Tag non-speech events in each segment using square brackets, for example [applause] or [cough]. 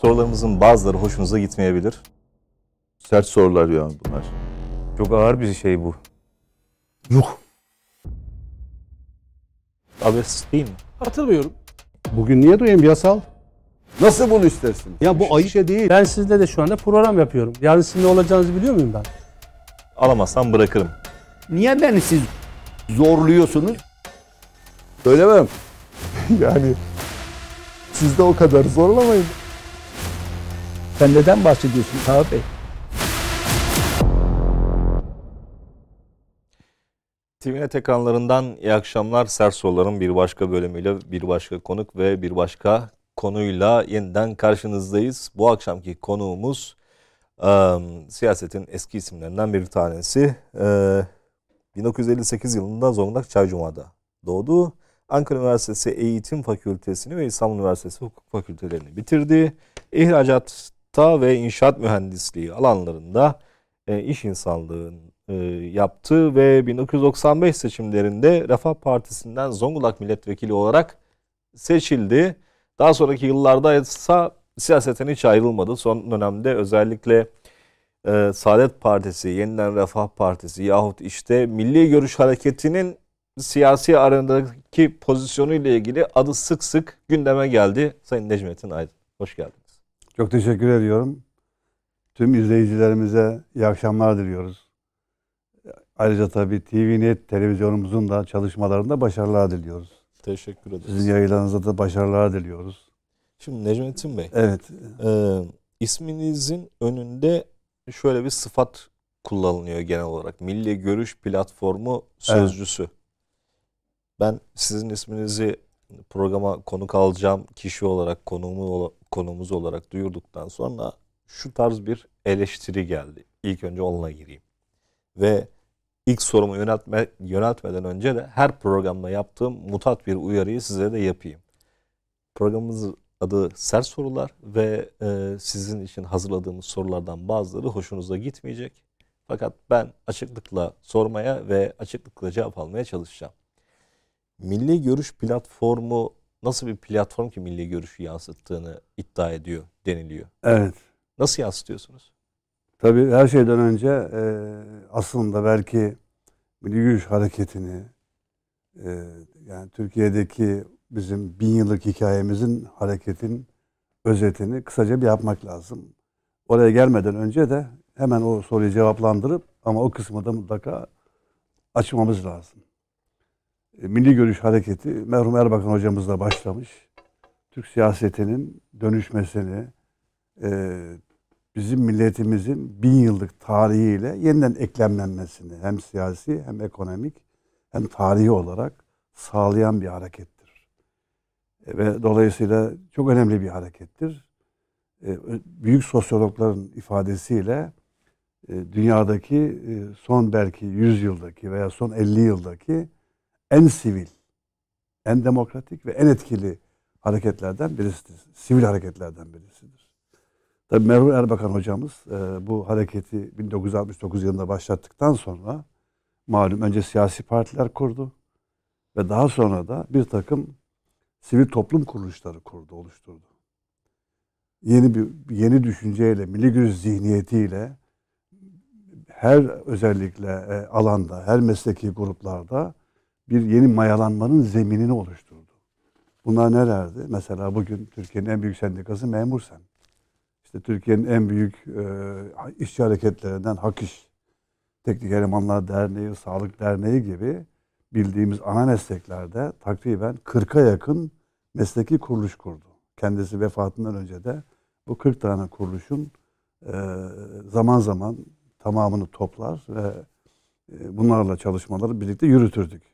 Sorularımızın bazıları hoşunuza gitmeyebilir. Sert sorular ya bunlar. Çok ağır bir şey bu. Yok. Abes değil mi? Hatırlıyorum. Bugün niye duyayım yasal? Nasıl bunu istersin? Ya bu ayşe değil. Ben sizle de şu anda program yapıyorum. Yarın sizin ne olacağınızı biliyor muyum ben? Alamazsam bırakırım. Niye beni siz zorluyorsunuz? Söylemem. [laughs] yani siz de o kadar zorlamayın. Sen neden bahsediyorsun Taha Bey? TV'ne tekanlarından iyi akşamlar. Sersoğulların bir başka bölümüyle bir başka konuk ve bir başka konuyla yeniden karşınızdayız. Bu akşamki konuğumuz e, siyasetin eski isimlerinden bir tanesi. E, 1958 yılında Zonguldak Çaycuma'da doğdu. Ankara Üniversitesi Eğitim Fakültesini ve İstanbul Üniversitesi Hukuk Fakültelerini bitirdi. İhracat Hatta ve inşaat mühendisliği alanlarında e, iş insanlığın e, yaptı ve 1995 seçimlerinde Refah Partisi'nden Zonguldak milletvekili olarak seçildi. Daha sonraki yıllarda ise siyaseten hiç ayrılmadı. Son dönemde özellikle e, Saadet Partisi, Yeniden Refah Partisi yahut işte Milli Görüş Hareketi'nin siyasi aranındaki pozisyonu ile ilgili adı sık sık gündeme geldi. Sayın Necmettin Aydın, hoş geldiniz. Çok teşekkür ediyorum. Tüm izleyicilerimize iyi akşamlar diliyoruz. Ayrıca tabii TVNet televizyonumuzun da çalışmalarında başarılar diliyoruz. Teşekkür ederiz. Sizin yayınlarınızda da başarılar diliyoruz. Şimdi Necmettin Bey. Evet. E, isminizin önünde şöyle bir sıfat kullanılıyor genel olarak. Milli Görüş Platformu Sözcüsü. Evet. Ben sizin isminizi programa konuk alacağım kişi olarak konuğumu, konumuz olarak duyurduktan sonra şu tarz bir eleştiri geldi. İlk önce onunla gireyim. Ve ilk sorumu yöneltme, yöneltmeden önce de her programda yaptığım mutat bir uyarıyı size de yapayım. Programımız adı Sert Sorular ve e, sizin için hazırladığımız sorulardan bazıları hoşunuza gitmeyecek. Fakat ben açıklıkla sormaya ve açıklıkla cevap almaya çalışacağım. Milli Görüş platformu nasıl bir platform ki milli görüşü yansıttığını iddia ediyor deniliyor. Evet. Nasıl yansıtıyorsunuz? Tabii her şeyden önce e, aslında belki Milli Görüş Hareketi'ni e, yani Türkiye'deki bizim bin yıllık hikayemizin hareketin özetini kısaca bir yapmak lazım. Oraya gelmeden önce de hemen o soruyu cevaplandırıp ama o kısmı da mutlaka açmamız lazım. E, Milli Görüş Hareketi merhum Erbakan hocamızla başlamış. Türk siyasetinin dönüşmesini, e, bizim milletimizin bin yıllık tarihiyle yeniden eklemlenmesini hem siyasi hem ekonomik hem tarihi olarak sağlayan bir harekettir. E, ve dolayısıyla çok önemli bir harekettir. büyük sosyologların ifadesiyle dünyadaki son belki 100 yıldaki veya son 50 yıldaki en sivil, en demokratik ve en etkili hareketlerden birisidir. Sivil hareketlerden birisidir. Tabii merhum Erbakan hocamız e, bu hareketi 1969 yılında başlattıktan sonra malum önce siyasi partiler kurdu ve daha sonra da bir takım sivil toplum kuruluşları kurdu, oluşturdu. Yeni bir yeni düşünceyle, milli güz zihniyetiyle her özellikle e, alanda, her mesleki gruplarda bir yeni mayalanmanın zeminini oluşturdu. Bunlar nelerdi? Mesela bugün Türkiye'nin en büyük sendikası memur sen. İşte Türkiye'nin en büyük e, işçi hareketlerinden Hak İş, Teknik Elemanlar Derneği, Sağlık Derneği gibi bildiğimiz ana mesleklerde takriben 40'a yakın mesleki kuruluş kurdu. Kendisi vefatından önce de bu 40 tane kuruluşun e, zaman zaman tamamını toplar ve e, bunlarla çalışmaları birlikte yürütürdük.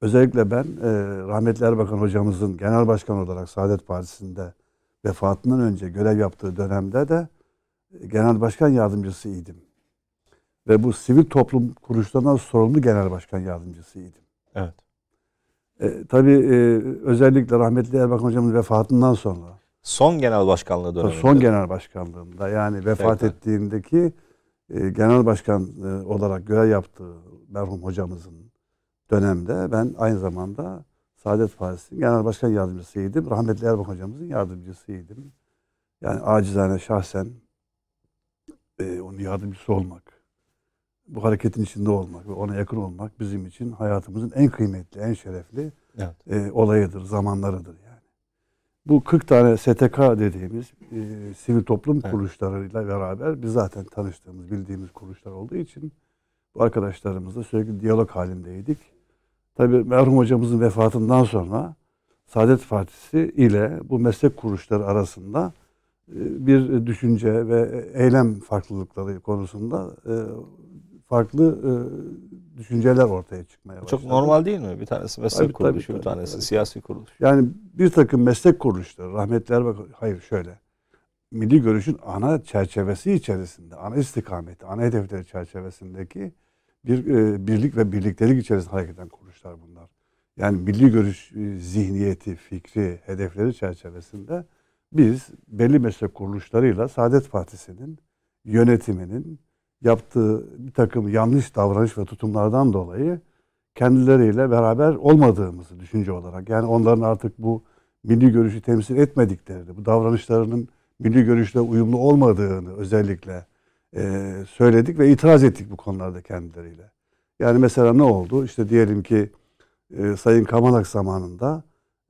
Özellikle ben e, rahmetli Erbakan hocamızın genel başkan olarak Saadet Partisi'nde vefatından önce görev yaptığı dönemde de e, genel başkan yardımcısıydım. Ve bu sivil toplum kuruluşlarından sorumlu genel başkan yardımcısıydım. Evet. E, tabii e, özellikle rahmetli Erbakan hocamın vefatından sonra. Son genel başkanlığı döneminde. Son genel başkanlığında yani vefat evet. ettiğindeki e, genel başkan e, olarak görev yaptığı merhum hocamızın dönemde ben aynı zamanda Saadet Partisi'nin genel başkan yardımcısıydım. Rahmetli Erbakan hocamızın yardımcısıydım. Yani acizane şahsen e, onun yardımcısı olmak, bu hareketin içinde olmak ve ona yakın olmak bizim için hayatımızın en kıymetli, en şerefli evet. e, olayıdır, zamanlarıdır yani. Bu 40 tane STK dediğimiz e, sivil toplum evet. kuruluşlarıyla beraber biz zaten tanıştığımız, bildiğimiz kuruluşlar olduğu için bu arkadaşlarımızla sürekli diyalog halindeydik Tabi merhum hocamızın vefatından sonra Saadet Partisi ile bu meslek kuruluşları arasında e, bir düşünce ve eylem farklılıkları konusunda e, farklı e, düşünceler ortaya çıkmaya başladı. Çok normal değil mi? Bir tanesi meslek tabii, kuruluşu, tabii, bir tanesi tabii. siyasi kuruluş. Yani bir takım meslek kuruluşları, Rahmetler bak, hayır şöyle. Milli görüşün ana çerçevesi içerisinde, ana istikameti, ana hedefleri çerçevesindeki bir birlik ve birliktelik içerisinde hareket eden kuruluş olmuşlar bunlar. Yani milli görüş e, zihniyeti, fikri, hedefleri çerçevesinde biz belli meslek kuruluşlarıyla Saadet Partisi'nin yönetiminin yaptığı bir takım yanlış davranış ve tutumlardan dolayı kendileriyle beraber olmadığımızı düşünce olarak yani onların artık bu milli görüşü temsil etmediklerini, bu davranışlarının milli görüşle uyumlu olmadığını özellikle e, söyledik ve itiraz ettik bu konularda kendileriyle. Yani mesela ne oldu? İşte diyelim ki e, Sayın Kamalak zamanında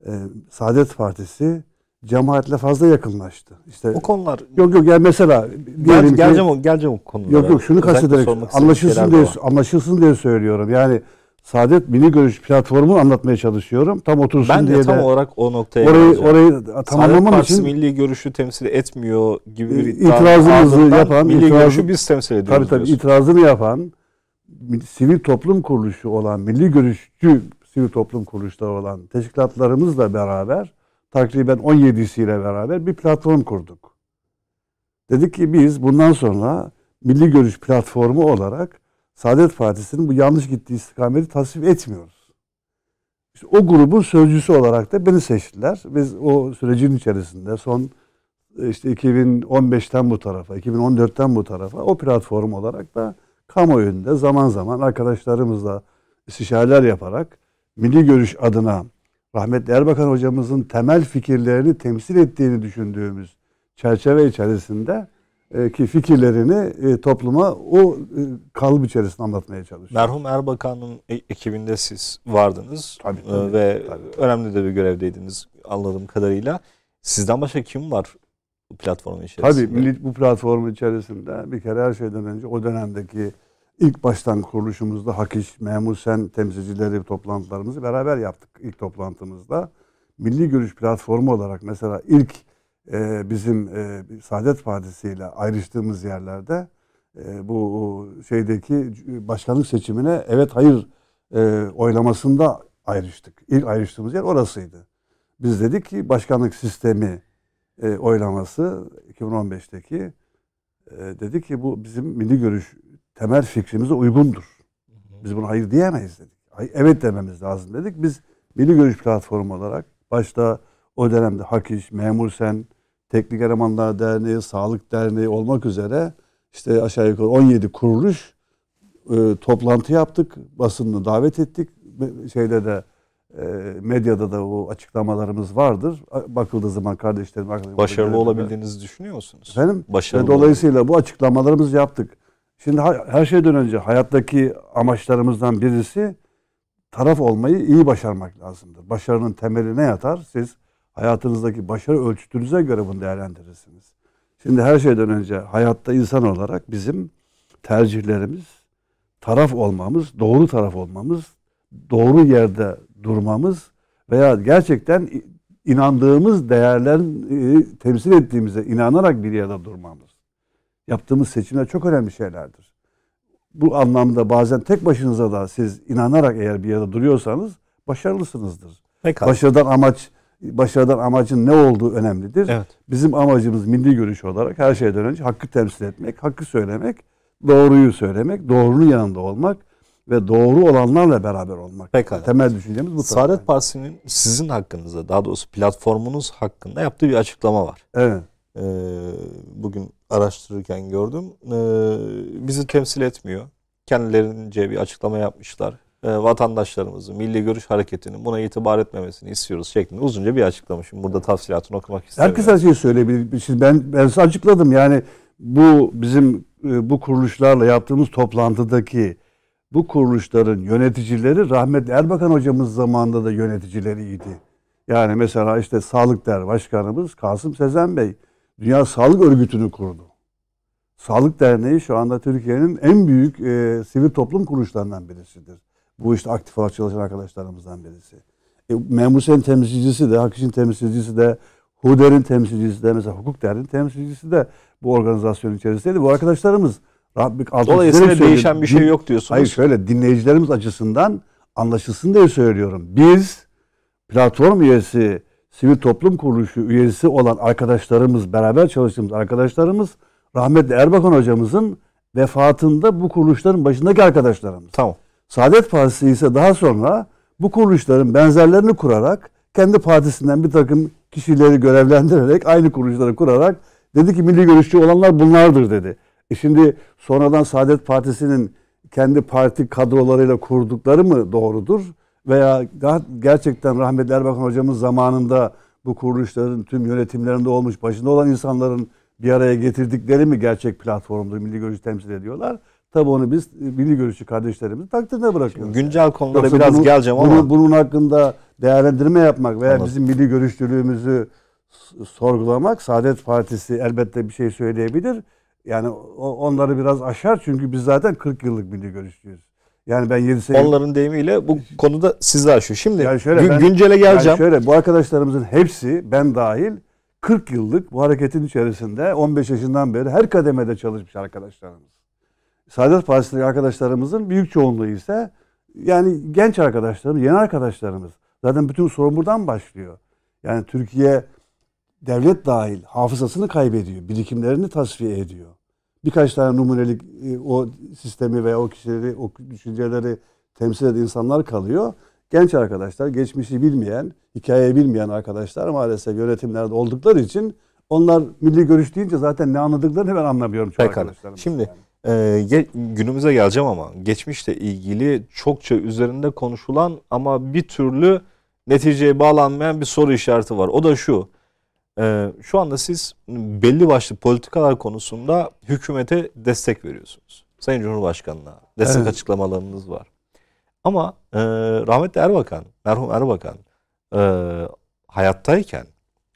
e, Saadet Partisi cemaatle fazla yakınlaştı. İşte o konular yok yok yani mesela diyelim gel, geleceğim ki, o geleceğim o konulara. Yok yok şunu kastederek anlaşılsın diye var. anlaşılsın diye söylüyorum. Yani Saadet Milli Görüş platformunu anlatmaya çalışıyorum. Tam otursun ben diye de tam de, olarak o noktaya orayı geleceğim. orayı tamamlamam Saadet için Milli Görüşü temsil etmiyor gibi bir itirazımızı yapan milli itirazı, görüşü biz temsil ediyoruz. Tabii tabii diyorsun. itirazını yapan sivil toplum kuruluşu olan, milli görüşçü sivil toplum kuruluşları olan teşkilatlarımızla beraber takriben 17'siyle beraber bir platform kurduk. Dedik ki biz bundan sonra milli görüş platformu olarak Saadet Partisi'nin bu yanlış gittiği istikameti tasvip etmiyoruz. İşte o grubun sözcüsü olarak da beni seçtiler. Biz o sürecin içerisinde son işte 2015'ten bu tarafa, 2014'ten bu tarafa o platform olarak da kamuoyunda zaman zaman arkadaşlarımızla istişareler yaparak milli görüş adına rahmetli Erbakan hocamızın temel fikirlerini temsil ettiğini düşündüğümüz çerçeve içerisinde e, ki fikirlerini e, topluma o e, kalıp içerisinde anlatmaya çalışıyor. Merhum Erbakan'ın ekibinde siz vardınız tabii, tabii, ve tabii. önemli de bir görevdeydiniz anladığım kadarıyla. Sizden başka kim var bu platformun içerisinde. Tabii milli, bu platformun içerisinde bir kere her şeyden önce o dönemdeki ilk baştan kuruluşumuzda Hakiş, Memur Sen temsilcileri toplantılarımızı beraber yaptık ilk toplantımızda. Milli Görüş platformu olarak mesela ilk e, bizim e, Saadet Partisi ile ayrıştığımız yerlerde e, bu şeydeki başkanlık seçimine evet hayır e, oylamasında ayrıştık. İlk ayrıştığımız yer orasıydı. Biz dedik ki başkanlık sistemi e, oylaması 2015'teki e, dedi ki bu bizim milli görüş temel fikrimize uygundur. Biz buna hayır diyemeyiz dedik. Hayır, evet dememiz lazım dedik. Biz milli görüş platformu olarak başta o dönemde Hakiş, Memur Sen, Teknik Elemanlar Derneği, Sağlık Derneği olmak üzere işte aşağı yukarı 17 kuruluş e, toplantı yaptık. Basını davet ettik. Şeyde de ee, medyada da o açıklamalarımız vardır. Bakıldığı zaman kardeşlerim, arkadaşlarım. Başarılı olabildiğinizi düşünüyor musunuz? Efendim? Başarılı. Ve dolayısıyla bu açıklamalarımızı yaptık. Şimdi her şeyden önce hayattaki amaçlarımızdan birisi taraf olmayı iyi başarmak lazımdır. Başarının temeli ne yatar? Siz hayatınızdaki başarı ölçütünüze göre bunu değerlendirirsiniz. Şimdi her şeyden önce hayatta insan olarak bizim tercihlerimiz, taraf olmamız, doğru taraf olmamız, doğru yerde durmamız veya gerçekten inandığımız değerlerin temsil ettiğimize inanarak bir yerde durmamız. Yaptığımız seçimler çok önemli şeylerdir. Bu anlamda bazen tek başınıza da siz inanarak eğer bir yerde duruyorsanız başarılısınızdır. Pekala. Başarıdan amaç başarıdan amacın ne olduğu önemlidir. Evet. Bizim amacımız milli görüş olarak her şeyden önce hakkı temsil etmek, hakkı söylemek, doğruyu söylemek, doğrunun yanında olmak ve doğru olanlarla beraber olmak. Pekala. Temel düşüncemiz bu. Saadet yani. Partisi'nin sizin hakkınızda daha doğrusu platformunuz hakkında yaptığı bir açıklama var. Evet. Ee, bugün araştırırken gördüm. Ee, bizi temsil etmiyor. Kendilerince bir açıklama yapmışlar. Ee, vatandaşlarımızın, Milli Görüş Hareketi'nin buna itibar etmemesini istiyoruz şeklinde uzunca bir açıklama. Şimdi burada tavsiyatını okumak istiyorum. Herkes her şeyi söyleyebilir. Şimdi ben, size açıkladım yani bu bizim e, bu kuruluşlarla yaptığımız toplantıdaki bu kuruluşların yöneticileri rahmetli Erbakan hocamız zamanında da yöneticileriydi. Yani mesela işte Sağlık Der Başkanımız Kasım Sezen Bey Dünya Sağlık Örgütü'nü kurdu. Sağlık Derneği şu anda Türkiye'nin en büyük e, sivil toplum kuruluşlarından birisidir. Bu işte aktif olarak çalışan arkadaşlarımızdan birisi. E, Memur temsilcisi de, Hak İş'in temsilcisi de, HUDER'in temsilcisi de, mesela Hukuk Der'in temsilcisi de bu organizasyonun içerisindeydi. Bu arkadaşlarımız Rabbik Dolayısıyla değişen bir şey yok diyorsunuz. Hayır şöyle dinleyicilerimiz açısından anlaşılsın diye söylüyorum. Biz platform üyesi, sivil toplum kuruluşu üyesi olan arkadaşlarımız, beraber çalıştığımız arkadaşlarımız rahmetli Erbakan hocamızın vefatında bu kuruluşların başındaki arkadaşlarımız. Tamam. Saadet Partisi ise daha sonra bu kuruluşların benzerlerini kurarak kendi partisinden bir takım kişileri görevlendirerek aynı kuruluşları kurarak dedi ki milli görüşçü olanlar bunlardır dedi. E şimdi sonradan Saadet Partisi'nin kendi parti kadrolarıyla kurdukları mı doğrudur? Veya gerçekten rahmetli Erbakan hocamız zamanında bu kuruluşların tüm yönetimlerinde olmuş başında olan insanların bir araya getirdikleri mi gerçek platformdur? Milli görüşü temsil ediyorlar. Tabii onu biz e, milli görüşü kardeşlerimizi takdirine bırakıyoruz. Şimdi güncel konulara Yoksa biraz bunu, geleceğim ama. Bunu, bunun hakkında değerlendirme yapmak veya Anladım. bizim milli görüşçülüğümüzü sorgulamak Saadet Partisi elbette bir şey söyleyebilir. Yani onları biraz aşar çünkü biz zaten 40 yıllık milli görüşçüyüz. Yani ben 7 sene... Onların deyimiyle bu konuda sizi aşıyor. Şimdi yani şöyle gün, ben, güncele geleceğim. Yani şöyle bu arkadaşlarımızın hepsi ben dahil 40 yıllık bu hareketin içerisinde 15 yaşından beri her kademede çalışmış arkadaşlarımız. Saadet Partisi'ndeki arkadaşlarımızın büyük çoğunluğu ise yani genç arkadaşlarımız, yeni arkadaşlarımız. Zaten bütün sorun buradan başlıyor. Yani Türkiye devlet dahil hafızasını kaybediyor. Birikimlerini tasfiye ediyor. Birkaç tane numunelik e, o sistemi veya o kişileri, o düşünceleri temsil eden insanlar kalıyor. Genç arkadaşlar, geçmişi bilmeyen, hikayeyi bilmeyen arkadaşlar maalesef yönetimlerde oldukları için onlar milli görüş deyince zaten ne anladıklarını ben anlamıyorum çok arkadaşlarım. Şimdi yani. e, günümüze geleceğim ama geçmişle ilgili çokça üzerinde konuşulan ama bir türlü neticeye bağlanmayan bir soru işareti var. O da şu. Ee, şu anda siz belli başlı politikalar konusunda hükümete destek veriyorsunuz. Sayın Cumhurbaşkanı'na destek evet. açıklamalarınız var. Ama e, rahmetli Erbakan, merhum Erbakan e, hayattayken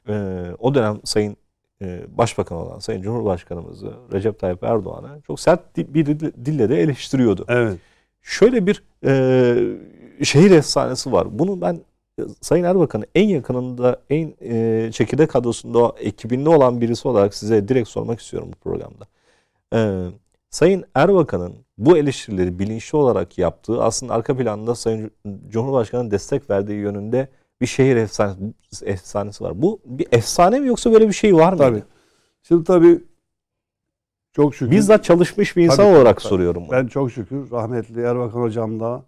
e, o dönem Sayın e, Başbakan olan Sayın Cumhurbaşkanımızı Recep Tayyip Erdoğan'ı çok sert bir dille de eleştiriyordu. Evet. Şöyle bir e, şehir efsanesi var. Bunu ben Sayın Erbakan'ı en yakınında, en e, çekirdek kadrosunda, ekibinde olan birisi olarak size direkt sormak istiyorum bu programda. E, Sayın Erbakan'ın bu eleştirileri bilinçli olarak yaptığı, aslında arka planda Sayın Cumhurbaşkanı'nın destek verdiği yönünde bir şehir efsanesi, efsanesi var. Bu bir efsane mi yoksa böyle bir şey var mı? Tabii. Şimdi tabii çok şükür. Bizzat çalışmış bir insan tabii, olarak tabii. soruyorum. Bunu. Ben çok şükür rahmetli Erbakan hocam da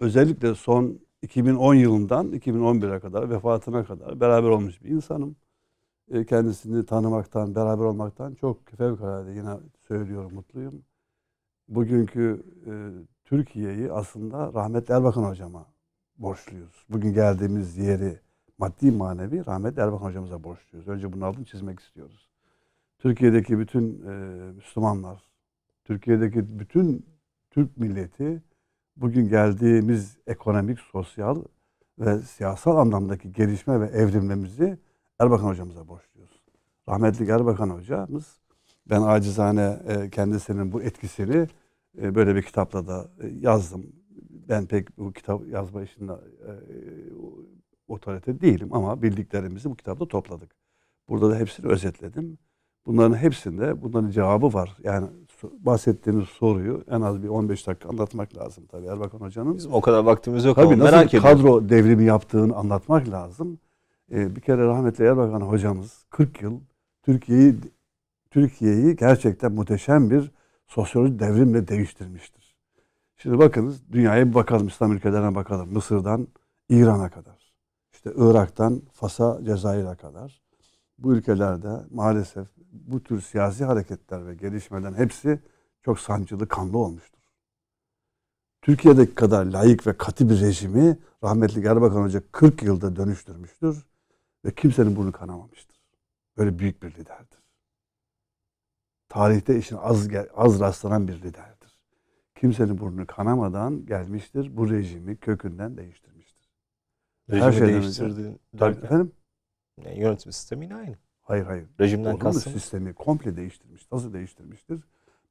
özellikle son 2010 yılından 2011'e kadar vefatına kadar beraber olmuş bir insanım. E, kendisini tanımaktan, beraber olmaktan çok fevkalade yine söylüyorum mutluyum. Bugünkü e, Türkiye'yi aslında rahmetli Erbakan hocama borçluyuz. Bugün geldiğimiz yeri maddi manevi rahmetli Erbakan hocamıza borçluyuz. Önce bunun altını çizmek istiyoruz. Türkiye'deki bütün e, Müslümanlar, Türkiye'deki bütün Türk milleti bugün geldiğimiz ekonomik, sosyal ve siyasal anlamdaki gelişme ve evrilmemizi Erbakan hocamıza borçluyuz. Rahmetli Erbakan hocamız ben acizane e, kendisinin bu etkisini e, böyle bir kitapla da e, yazdım. Ben pek bu kitap yazma işinde otorite değilim ama bildiklerimizi bu kitapta topladık. Burada da hepsini özetledim. Bunların hepsinde bunların cevabı var. Yani bahsettiğiniz soruyu en az bir 15 dakika anlatmak lazım tabii Erbakan Hoca'nın. Bizim o kadar vaktimiz yok tabii ama nasıl merak ediyorum. kadro devrimi yaptığını anlatmak lazım. Ee, bir kere rahmetli Erbakan Hocamız 40 yıl Türkiye'yi Türkiye'yi gerçekten muhteşem bir sosyolojik devrimle değiştirmiştir. Şimdi bakınız dünyaya bir bakalım, İslam ülkelerine bakalım. Mısır'dan İran'a kadar, işte Irak'tan Fas'a, Cezayir'e kadar bu ülkelerde maalesef bu tür siyasi hareketler ve gelişmeden hepsi çok sancılı, kanlı olmuştur. Türkiye'deki kadar layık ve katı bir rejimi rahmetli Erbakan Hoca 40 yılda dönüştürmüştür ve kimsenin burnu kanamamıştır. Böyle büyük bir liderdir. Tarihte işin az, az rastlanan bir liderdir. Kimsenin burnunu kanamadan gelmiştir. Bu rejimi kökünden değiştirmiştir. Rejimi Her şeyden değiştirdi. Önce, efendim? Yani yönetim sistemi yine aynı. Hayır hayır. Rejimden kastım. sistemi komple değiştirmiş. Nasıl değiştirmiştir?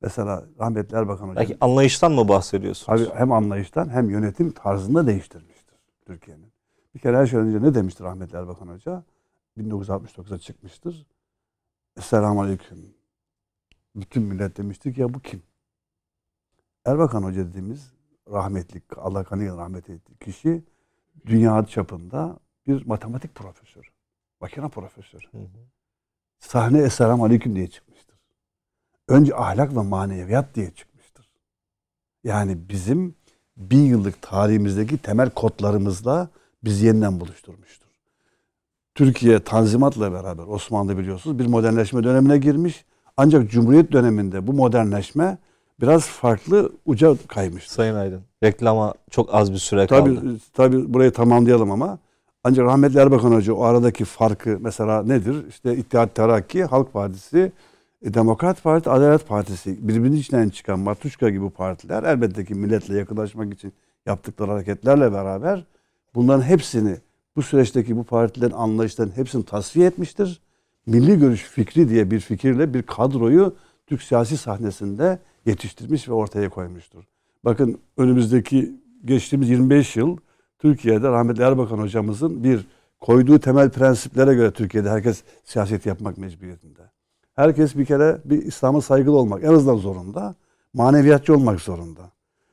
Mesela rahmetli Erbakan Hocam. Belki anlayıştan mı bahsediyorsunuz? Abi hem anlayıştan hem yönetim tarzında değiştirmiştir Türkiye'nin. Bir kere her şeyden önce ne demiştir rahmetli Erbakan Hoca? 1969'a çıkmıştır. Esselamu Aleyküm. Bütün millet demiştik ya bu kim? Erbakan Hoca dediğimiz rahmetli, Allah kanıyla rahmet ettiği kişi dünya çapında bir matematik profesörü. Makine profesörü. Hı hı. Sahne Esselamu Aleyküm diye çıkmıştır. Önce ahlak ve maneviyat diye çıkmıştır. Yani bizim bir yıllık tarihimizdeki temel kodlarımızla bizi yeniden buluşturmuştur. Türkiye Tanzimat'la beraber Osmanlı biliyorsunuz bir modernleşme dönemine girmiş. Ancak Cumhuriyet döneminde bu modernleşme biraz farklı uca kaymış. Sayın Aydın, reklama çok az bir süre tabii, kaldı. Tabii burayı tamamlayalım ama ancak rahmetli Erbakan Hoca o aradaki farkı mesela nedir? İşte İttihat Terakki, Halk Partisi, e, Demokrat Parti, Adalet Partisi birbirinin içinden çıkan Matuşka gibi partiler elbette ki milletle yakınlaşmak için yaptıkları hareketlerle beraber bunların hepsini bu süreçteki bu partilerin anlayışların hepsini tasfiye etmiştir. Milli görüş fikri diye bir fikirle bir kadroyu Türk siyasi sahnesinde yetiştirmiş ve ortaya koymuştur. Bakın önümüzdeki geçtiğimiz 25 yıl Türkiye'de rahmetli Erbakan hocamızın bir koyduğu temel prensiplere göre Türkiye'de herkes siyaset yapmak mecburiyetinde. Herkes bir kere bir İslam'a saygılı olmak en azından zorunda. Maneviyatçı olmak zorunda.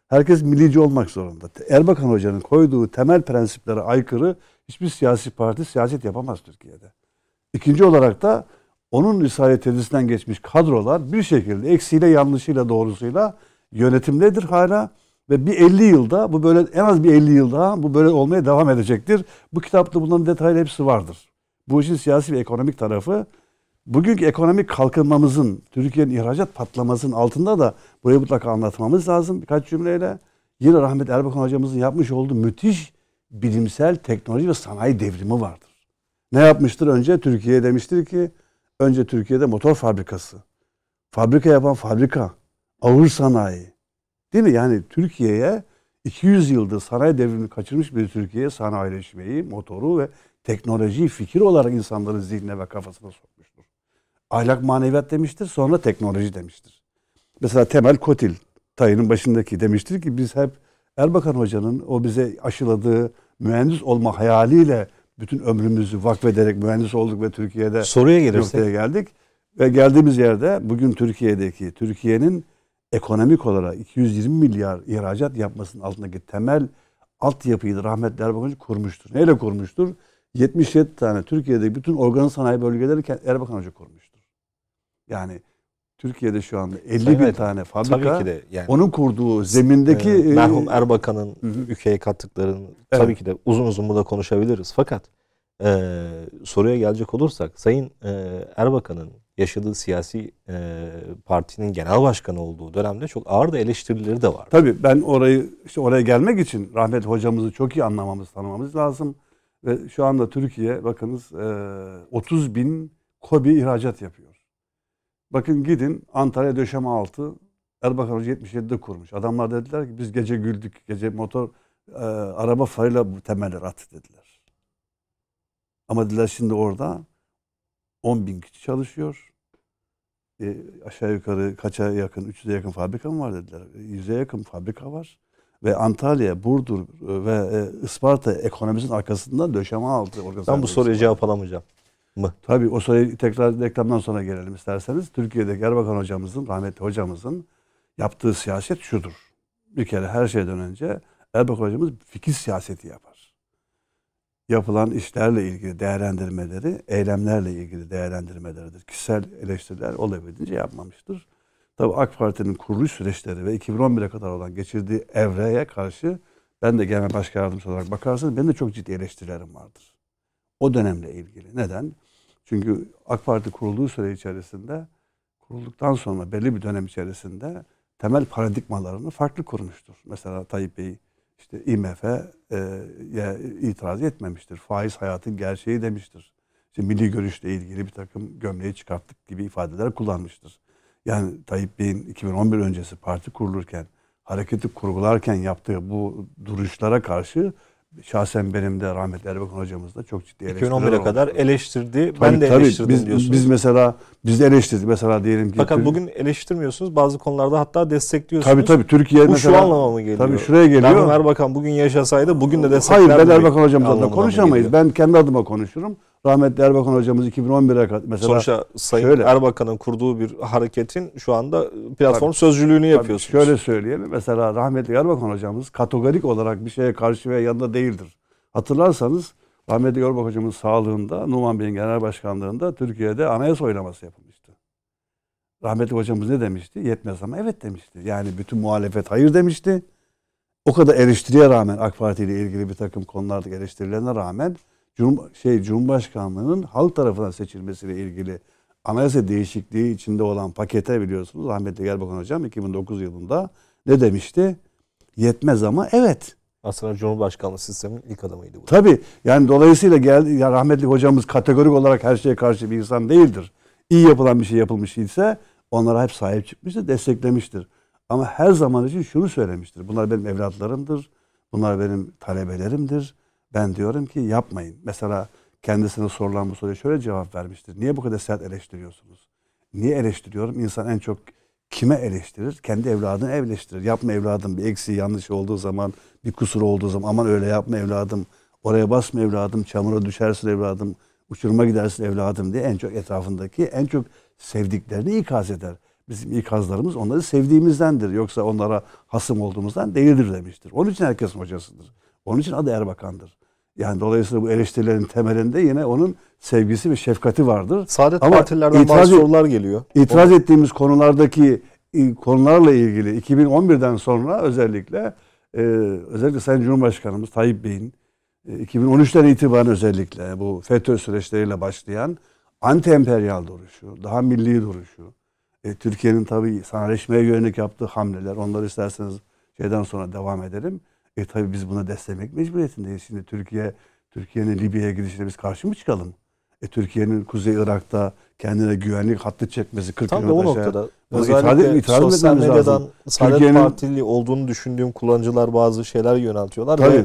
Herkes millici olmak zorunda. Erbakan Hoca'nın koyduğu temel prensiplere aykırı hiçbir siyasi parti siyaset yapamaz Türkiye'de. İkinci olarak da onun risalet tedrisinden geçmiş kadrolar bir şekilde eksiyle yanlışıyla doğrusuyla yönetimdedir hala ve bir 50 yılda bu böyle en az bir 50 yılda bu böyle olmaya devam edecektir. Bu kitapta bunların detaylı hepsi vardır. Bu işin siyasi ve ekonomik tarafı bugünkü ekonomik kalkınmamızın, Türkiye'nin ihracat patlamasının altında da burayı mutlaka anlatmamız lazım birkaç cümleyle. Yine rahmet Erbakan hocamızın yapmış olduğu müthiş bilimsel, teknoloji ve sanayi devrimi vardır. Ne yapmıştır önce? Türkiye demiştir ki önce Türkiye'de motor fabrikası, fabrika yapan fabrika, ağır sanayi, Değil mi? Yani Türkiye'ye 200 yıldır sanayi devrimini kaçırmış bir Türkiye'ye sanayileşmeyi, motoru ve teknolojiyi fikir olarak insanların zihnine ve kafasına sokmuştur. Ahlak maneviyat demiştir, sonra teknoloji demiştir. Mesela Temel Kotil, Tayin'in başındaki demiştir ki biz hep Erbakan Hoca'nın o bize aşıladığı mühendis olma hayaliyle bütün ömrümüzü vakfederek mühendis olduk ve Türkiye'de soruya gelirsek. geldik. Ve geldiğimiz yerde bugün Türkiye'deki, Türkiye'nin ekonomik olarak 220 milyar ihracat yapmasının altındaki temel altyapıyı da rahmetli Erbakan kurmuştur. Neyle kurmuştur? 77 tane Türkiye'de bütün organ sanayi bölgeleri Erbakan Hoca kurmuştur. Yani Türkiye'de şu anda 50 evet, bin tane fabrika. Tabii ki de yani. Onun kurduğu zemindeki e, merhum Erbakan'ın ülkeye kattıklarını evet. tabii ki de uzun uzun burada konuşabiliriz. Fakat e, soruya gelecek olursak Sayın e, Erbakan'ın yaşadığı siyasi e, partinin genel başkanı olduğu dönemde çok ağır da eleştirileri de var. Tabii ben orayı işte oraya gelmek için rahmet hocamızı çok iyi anlamamız, tanımamız lazım. Ve şu anda Türkiye bakınız e, 30 bin kobi ihracat yapıyor. Bakın gidin Antalya Döşeme altı Erbakan Hoca 77'de kurmuş. Adamlar dediler ki biz gece güldük. Gece motor e, araba farıyla temeller attı dediler. Ama dediler şimdi orada 10 bin kişi çalışıyor. E, aşağı yukarı kaça yakın, 300'e yakın fabrika mı var dediler. 100'e yakın fabrika var. Ve Antalya, Burdur e, ve e, Isparta ekonomisinin arkasından döşeme aldı. Ben bu soruya cevap alamayacağım mı? Tabii o soruyu tekrar reklamdan sonra gelelim isterseniz. Türkiye'deki Erbakan hocamızın, rahmetli hocamızın yaptığı siyaset şudur. Bir kere her şeyden önce Erbakan hocamız fikir siyaseti yapar yapılan işlerle ilgili değerlendirmeleri, eylemlerle ilgili değerlendirmeleridir. Kişisel eleştiriler olabildiğince yapmamıştır. Tabii AK Parti'nin kuruluş süreçleri ve 2011'e kadar olan geçirdiği evreye karşı ben de genel başkan yardımcısı olarak bakarsanız benim de çok ciddi eleştirilerim vardır. O dönemle ilgili. Neden? Çünkü AK Parti kurulduğu süre içerisinde kurulduktan sonra belli bir dönem içerisinde temel paradigmalarını farklı kurmuştur. Mesela Tayyip Bey işte IMF'ye e, itiraz etmemiştir. Faiz hayatın gerçeği demiştir. İşte milli görüşle ilgili bir takım gömleği çıkarttık gibi ifadeler kullanmıştır. Yani Tayyip Bey'in 2011 öncesi parti kurulurken, hareketi kurgularken yaptığı bu duruşlara karşı şahsen benim de rahmetli Erbakan hocamız da çok ciddi eleştirdi. 2011'e kadar eleştirdi. Tabii, ben de tabii, eleştirdim biz, diyorsunuz. Biz mesela biz de eleştirdik mesela diyelim ki. Fakat bugün eleştirmiyorsunuz. Bazı konularda hatta destekliyorsunuz. Tabii tabii Türkiye Bu mesela. Bu şu anlama mı geliyor? Tabii şuraya geliyor. Merhum Erbakan bugün yaşasaydı bugün de desteklerdi. Hayır ben Erbakan hocam zaten konuşamayız. Ben kendi adıma konuşurum. Rahmetli Erbakan hocamız 2011'e kadar mesela. Sonuçta Sayın şöyle, Erbakan'ın kurduğu bir hareketin şu anda platform tabii, sözcülüğünü yapıyorsunuz. Tabii şöyle söyleyelim. Mesela rahmetli Erbakan hocamız kategorik olarak bir şeye karşı veya yanında değildir. Hatırlarsanız Rahmetli Yorbak hocamın sağlığında, Numan Bey'in genel başkanlığında Türkiye'de anayasa oylaması yapılmıştı. Rahmetli hocamız ne demişti? Yetmez ama evet demişti. Yani bütün muhalefet hayır demişti. O kadar eleştiriye rağmen AK Parti ile ilgili bir takım konularda eleştirilerine rağmen Cum şey Cumhurbaşkanlığının halk tarafından seçilmesiyle ilgili anayasa değişikliği içinde olan pakete biliyorsunuz rahmetli Gerbakan Hocam 2009 yılında ne demişti? Yetmez ama evet. Aslında Cumhurbaşkanlığı sisteminin ilk adamıydı bu. Tabii. Yani dolayısıyla geldi ya rahmetli hocamız kategorik olarak her şeye karşı bir insan değildir. İyi yapılan bir şey yapılmış ise onlara hep sahip çıkmıştır, desteklemiştir. Ama her zaman için şunu söylemiştir. Bunlar benim evlatlarımdır. Bunlar benim talebelerimdir. Ben diyorum ki yapmayın. Mesela kendisine sorulan bu soruya şöyle cevap vermiştir. Niye bu kadar sert eleştiriyorsunuz? Niye eleştiriyorum? İnsan en çok kime eleştirir? Kendi evladını eleştirir. Yapma evladım bir eksiği yanlış olduğu zaman, bir kusur olduğu zaman aman öyle yapma evladım. Oraya basma evladım, çamura düşersin evladım, uçuruma gidersin evladım diye en çok etrafındaki en çok sevdiklerini ikaz eder. Bizim ikazlarımız onları sevdiğimizdendir. Yoksa onlara hasım olduğumuzdan değildir demiştir. Onun için herkes hocasıdır. Onun için adı Erbakan'dır. Yani dolayısıyla bu eleştirilerin temelinde yine onun sevgisi ve şefkati vardır. Saadet Ama partilerden itiraz, bazı sorular geliyor. İtiraz o. ettiğimiz konulardaki e, konularla ilgili 2011'den sonra özellikle e, özellikle Sayın Cumhurbaşkanımız Tayyip Bey'in e, 2013'ten itibaren özellikle bu FETÖ süreçleriyle başlayan anti-emperyal duruşu, daha milli duruşu, e, Türkiye'nin tabii sanayileşmeye yönelik yaptığı hamleler, onları isterseniz şeyden sonra devam edelim. E tabi biz buna desteklemek mecburiyetindeyiz. Şimdi Türkiye, Türkiye'nin Libya'ya gidişine biz karşı mı çıkalım? E, Türkiye'nin Kuzey Irak'ta kendine güvenlik hattı çekmesi 40 yıl önce. Tam da o şey- noktada. Özellikle itiraz, sosyal medyadan Saadet Partili olduğunu düşündüğüm kullanıcılar bazı şeyler yöneltiyorlar. Tabii. Ve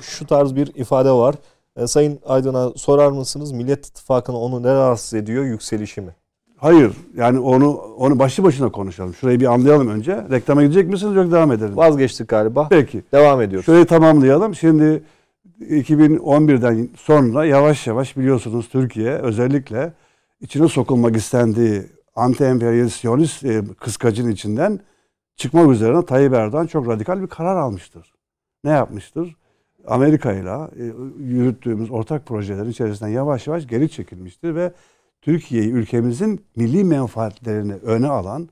şu tarz bir ifade var. E, Sayın Aydın'a sorar mısınız Millet İttifakı'na onu ne rahatsız ediyor yükselişi mi? Hayır. Yani onu onu başlı başına konuşalım. Şurayı bir anlayalım önce. Reklama gidecek misiniz yoksa devam edelim? Vazgeçtik galiba. Peki. Devam ediyoruz. Şurayı tamamlayalım. Şimdi 2011'den sonra yavaş yavaş biliyorsunuz Türkiye özellikle içine sokulmak istendiği anti-emperyalist e, kıskacın içinden çıkmak üzerine Tayyip Erdoğan çok radikal bir karar almıştır. Ne yapmıştır? Amerika ile yürüttüğümüz ortak projelerin içerisinden yavaş yavaş geri çekilmiştir ve Türkiye'yi ülkemizin milli menfaatlerini öne alan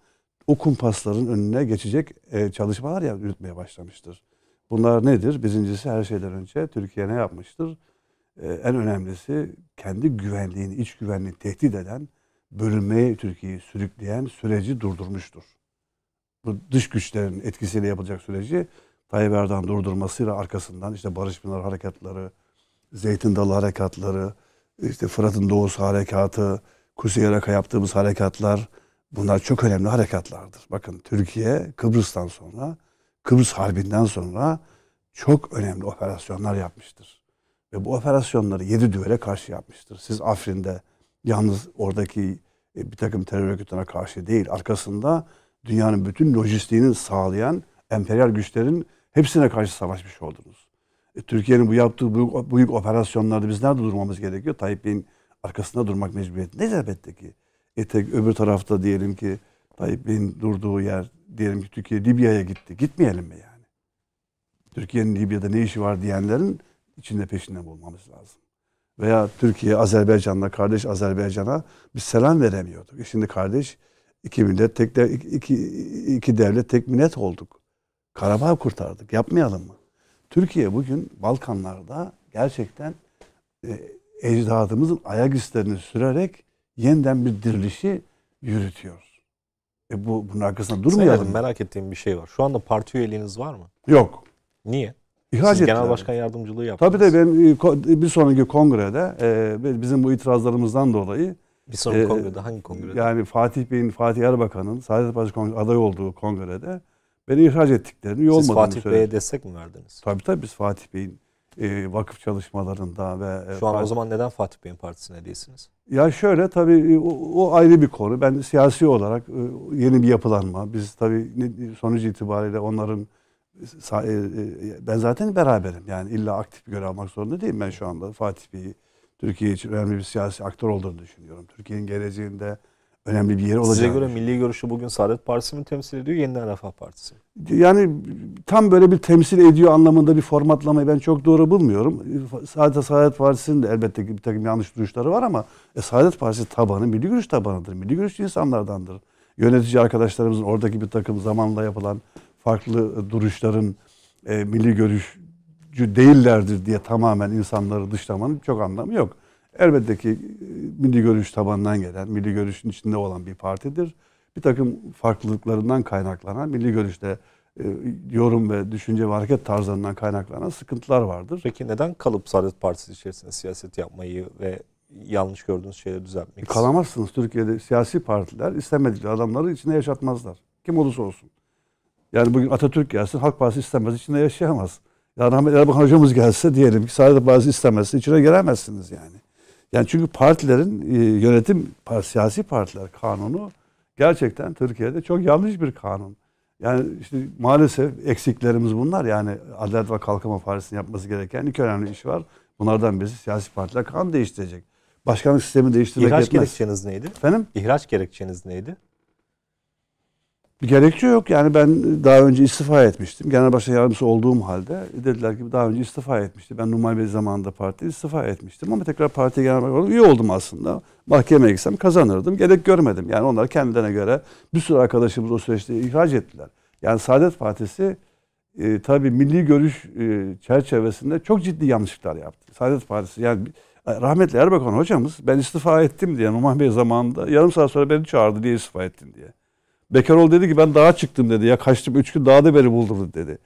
o kumpasların önüne geçecek e, çalışmalar ya, yürütmeye başlamıştır. Bunlar nedir? Birincisi her şeyden önce Türkiye ne yapmıştır? E, en önemlisi kendi güvenliğini, iç güvenliğini tehdit eden, bölünmeye Türkiye'yi sürükleyen süreci durdurmuştur. Bu dış güçlerin etkisiyle yapılacak süreci Tayyip Erdoğan durdurmasıyla arkasından işte Barış Pınar harekatları, Zeytin Dalı harekatları, işte Fırat'ın doğusu harekatı, Kuzey Irak'a yaptığımız harekatlar bunlar çok önemli harekatlardır. Bakın Türkiye Kıbrıs'tan sonra, Kıbrıs Harbi'nden sonra çok önemli operasyonlar yapmıştır. Ve bu operasyonları yedi düvele karşı yapmıştır. Siz Afrin'de yalnız oradaki e, bir takım terör örgütlerine karşı değil, arkasında dünyanın bütün lojistiğini sağlayan emperyal güçlerin hepsine karşı savaşmış oldunuz. E, Türkiye'nin bu yaptığı büyük, büyük operasyonlarda biz nerede durmamız gerekiyor? Tayyip Bey'in arkasında durmak mecburiyeti. Ne elbette ki? E tek öbür tarafta diyelim ki Tayyip Bey'in durduğu yer diyelim ki Türkiye Libya'ya gitti. Gitmeyelim mi yani? Türkiye'nin Libya'da ne işi var diyenlerin içinde peşinden bulmamız lazım. Veya Türkiye Azerbaycan'la kardeş Azerbaycan'a bir selam veremiyorduk. E şimdi kardeş iki millet tek de, iki, iki devlet tek millet olduk. Karabağ kurtardık. Yapmayalım mı? Türkiye bugün Balkanlarda gerçekten e, ecdadımızın ayak izlerini sürerek yeniden bir dirilişi yürütüyor. E bu bunun arkasında durmayalım. merak ettiğim bir şey var. Şu anda parti üyeliğiniz var mı? Yok. Niye? İhraç Siz genel başkan yardımcılığı yaptınız. Tabii de ben e, bir sonraki kongrede e, bizim bu itirazlarımızdan dolayı bir sonraki e, kongrede hangi kongrede? Yani Fatih Bey'in, Fatih Erbakan'ın Saadet Partisi aday olduğu kongrede Beni ihraç ettiklerini iyi Siz Fatih Bey'e destek mi verdiniz? Tabii tabii biz Fatih Bey'in e, vakıf çalışmalarında ve... E, şu an o zaman neden Fatih Bey'in partisine değilsiniz? Ya şöyle tabii e, o, o ayrı bir konu. Ben siyasi olarak e, yeni bir yapılanma. Biz tabii sonuç itibariyle onların e, ben zaten beraberim. Yani illa aktif bir görev almak zorunda değilim ben şu anda. Fatih Bey'i Türkiye için önemli bir siyasi aktör olduğunu düşünüyorum. Türkiye'nin geleceğinde önemli bir yeri olacak. Size göre milli görüşü bugün Saadet Partisi mi temsil ediyor, Yeniden Refah Partisi Yani tam böyle bir temsil ediyor anlamında bir formatlamayı ben çok doğru bulmuyorum. Sadece Saadet Partisi'nin de elbette bir takım yanlış duruşları var ama e, Saadet Partisi tabanı, milli görüş tabanıdır. Milli görüş insanlardandır. Yönetici arkadaşlarımızın oradaki bir takım zamanla yapılan farklı duruşların e, milli görüşçü değillerdir diye tamamen insanları dışlamanın çok anlamı yok. Elbette ki e, milli görüş tabandan gelen, milli görüşün içinde olan bir partidir. Bir takım farklılıklarından kaynaklanan, milli görüşte e, yorum ve düşünce ve hareket tarzlarından kaynaklanan sıkıntılar vardır. Peki neden kalıp Saadet Partisi içerisinde siyaset yapmayı ve yanlış gördüğünüz şeyleri düzeltmek? E, kalamazsınız. Türkiye'de siyasi partiler istemedikleri adamları içinde yaşatmazlar. Kim olursa olsun. Yani bugün Atatürk gelsin, Halk Partisi istemez, içinde yaşayamaz. Ya rahmetli Erbakan hocamız gelse diyelim ki Saadet Partisi istemezse içine giremezsiniz yani. Yani çünkü partilerin e, yönetim siyasi partiler kanunu gerçekten Türkiye'de çok yanlış bir kanun. Yani işte maalesef eksiklerimiz bunlar. Yani Adalet ve Kalkınma Partisi'nin yapması gereken iki önemli iş var. Bunlardan birisi siyasi partiler kanun değiştirecek. Başkanlık sistemi değiştirmek İhraç yetmez. gerekçeniz neydi? Efendim? İhraç gerekçeniz neydi? Bir gerekçe yok. Yani ben daha önce istifa etmiştim. Genel Başkan Yardımcısı olduğum halde dediler ki daha önce istifa etmişti. Ben normal bir zamanda partide istifa etmiştim ama tekrar partiye genel başkan olarak üye oldum aslında. Mahkemeye gitsem kazanırdım. Gerek görmedim. Yani onlar kendilerine göre bir sürü arkadaşımız o süreçte ihraç ettiler. Yani Saadet Partisi e, tabii milli görüş e, çerçevesinde çok ciddi yanlışlıklar yaptı. Saadet Partisi yani e, rahmetli Erbakan hocamız ben istifa ettim diye Numan Bey zamanında yarım saat sonra beni çağırdı diye istifa ettim diye. Bekaroğlu dedi ki ben dağa çıktım dedi. Ya kaçtım üç gün dağda beni buldum dedi.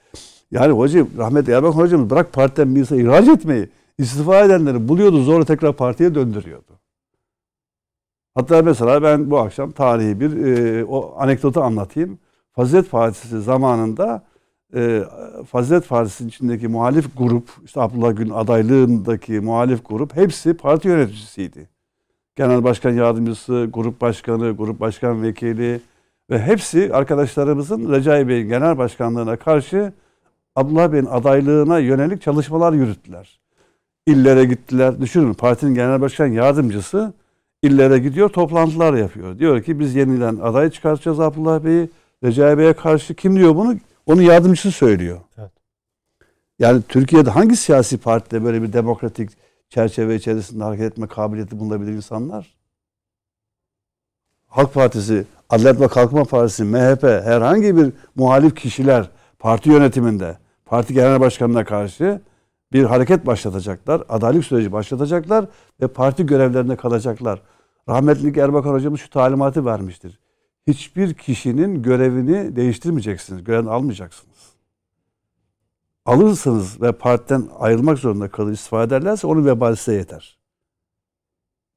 Yani hocam rahmetli Erbakan hocam bırak partiden bir insanı ihraç etmeyi istifa edenleri buluyordu zorla tekrar partiye döndürüyordu. Hatta mesela ben bu akşam tarihi bir e, o anekdotu anlatayım. Fazilet Partisi zamanında e, Fazilet Partisi'nin içindeki muhalif grup, işte Abdullah Gül adaylığındaki muhalif grup hepsi parti yöneticisiydi. Genel Başkan Yardımcısı, Grup Başkanı, Grup Başkan Vekili, ve hepsi arkadaşlarımızın Recai Bey'in genel başkanlığına karşı Abdullah Bey'in adaylığına yönelik çalışmalar yürüttüler. İllere gittiler. Düşünün partinin genel başkan yardımcısı illere gidiyor toplantılar yapıyor. Diyor ki biz yeniden aday çıkartacağız Abdullah Bey'i. Recai Bey'e karşı kim diyor bunu? Onun yardımcısı söylüyor. Evet. Yani Türkiye'de hangi siyasi partide böyle bir demokratik çerçeve içerisinde hareket etme kabiliyeti bulunabilir insanlar? Halk Partisi Adalet ve Kalkınma Partisi, MHP herhangi bir muhalif kişiler parti yönetiminde, parti genel başkanına karşı bir hareket başlatacaklar. Adalet süreci başlatacaklar ve parti görevlerinde kalacaklar. Rahmetli Erbakan hocamız şu talimatı vermiştir. Hiçbir kişinin görevini değiştirmeyeceksiniz. Görevini almayacaksınız. Alırsınız ve partiden ayrılmak zorunda kalır istifa ederlerse onun vebali size yeter.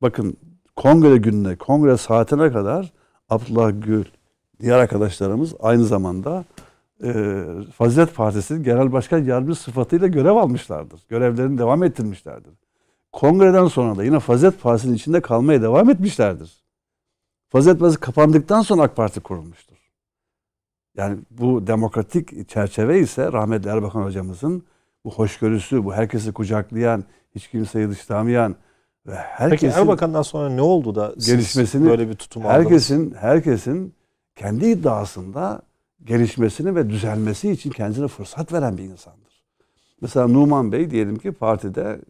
Bakın kongre gününe, kongre saatine kadar Abdullah Gül, diğer arkadaşlarımız aynı zamanda e, Fazilet Partisi Genel Başkan Yardımcısı sıfatıyla görev almışlardır. Görevlerini devam ettirmişlerdir. Kongreden sonra da yine Fazilet Partisi'nin içinde kalmaya devam etmişlerdir. Fazilet Partisi kapandıktan sonra AK Parti kurulmuştur. Yani bu demokratik çerçeve ise rahmetli Erbakan hocamızın bu hoşgörüsü, bu herkesi kucaklayan, hiç kimseyi dışlamayan, ve herkesin, Peki Erbakan'dan sonra ne oldu da gelişmesini böyle bir tutum aldınız? Herkesin herkesin kendi iddiasında gelişmesini ve düzelmesi için kendine fırsat veren bir insandır. Mesela Numan Bey diyelim ki partide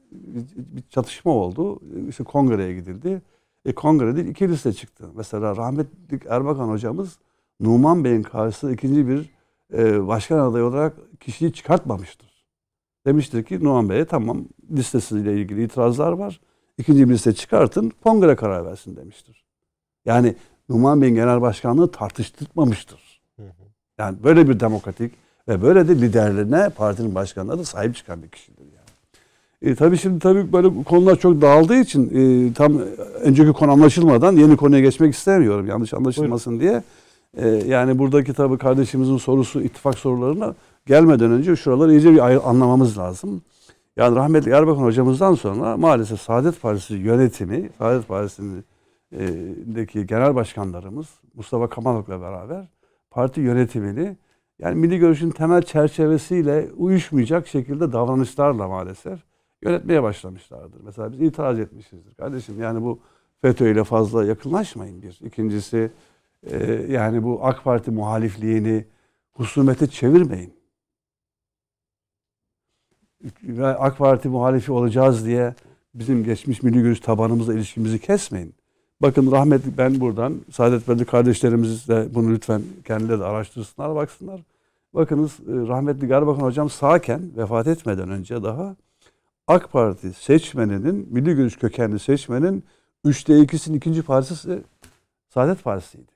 bir çatışma oldu. İşte kongreye gidildi. E, kongrede iki liste çıktı. Mesela rahmetli Erbakan hocamız Numan Bey'in karşısına ikinci bir e, başkan adayı olarak kişiyi çıkartmamıştır. Demiştir ki Numan Bey'e tamam listesiyle ilgili itirazlar var ikinci bir liste çıkartın, kongre karar versin demiştir. Yani Numan Bey'in genel başkanlığı tartıştırmamıştır. Yani böyle bir demokratik ve böyle de liderlerine partinin başkanına da sahip çıkan bir kişidir yani. E, tabii şimdi tabii böyle konular çok dağıldığı için e, tam önceki konu anlaşılmadan yeni konuya geçmek istemiyorum yanlış anlaşılmasın Buyurun. diye. E, yani buradaki tabii kardeşimizin sorusu ittifak sorularına gelmeden önce şuraları iyice bir anlamamız lazım. Yani rahmetli Erbakan hocamızdan sonra maalesef Saadet Partisi yönetimi, Saadet Partisi'ndeki e, genel başkanlarımız Mustafa Kamalok'la beraber parti yönetimini yani milli görüşün temel çerçevesiyle uyuşmayacak şekilde davranışlarla maalesef yönetmeye başlamışlardır. Mesela biz itiraz etmişizdir. Kardeşim yani bu FETÖ ile fazla yakınlaşmayın bir. İkincisi e, yani bu AK Parti muhalifliğini husumete çevirmeyin. AK Parti muhalifi olacağız diye bizim geçmiş milli görüş tabanımızla ilişkimizi kesmeyin. Bakın rahmetli ben buradan Saadet Belli kardeşlerimiz de bunu lütfen kendileri de araştırsınlar, baksınlar. Bakınız e, rahmetli Garbakan hocam sağken vefat etmeden önce daha AK Parti seçmeninin, milli görüş kökenli seçmenin üçte ikisinin ikinci partisi Saadet Partisi'ydi.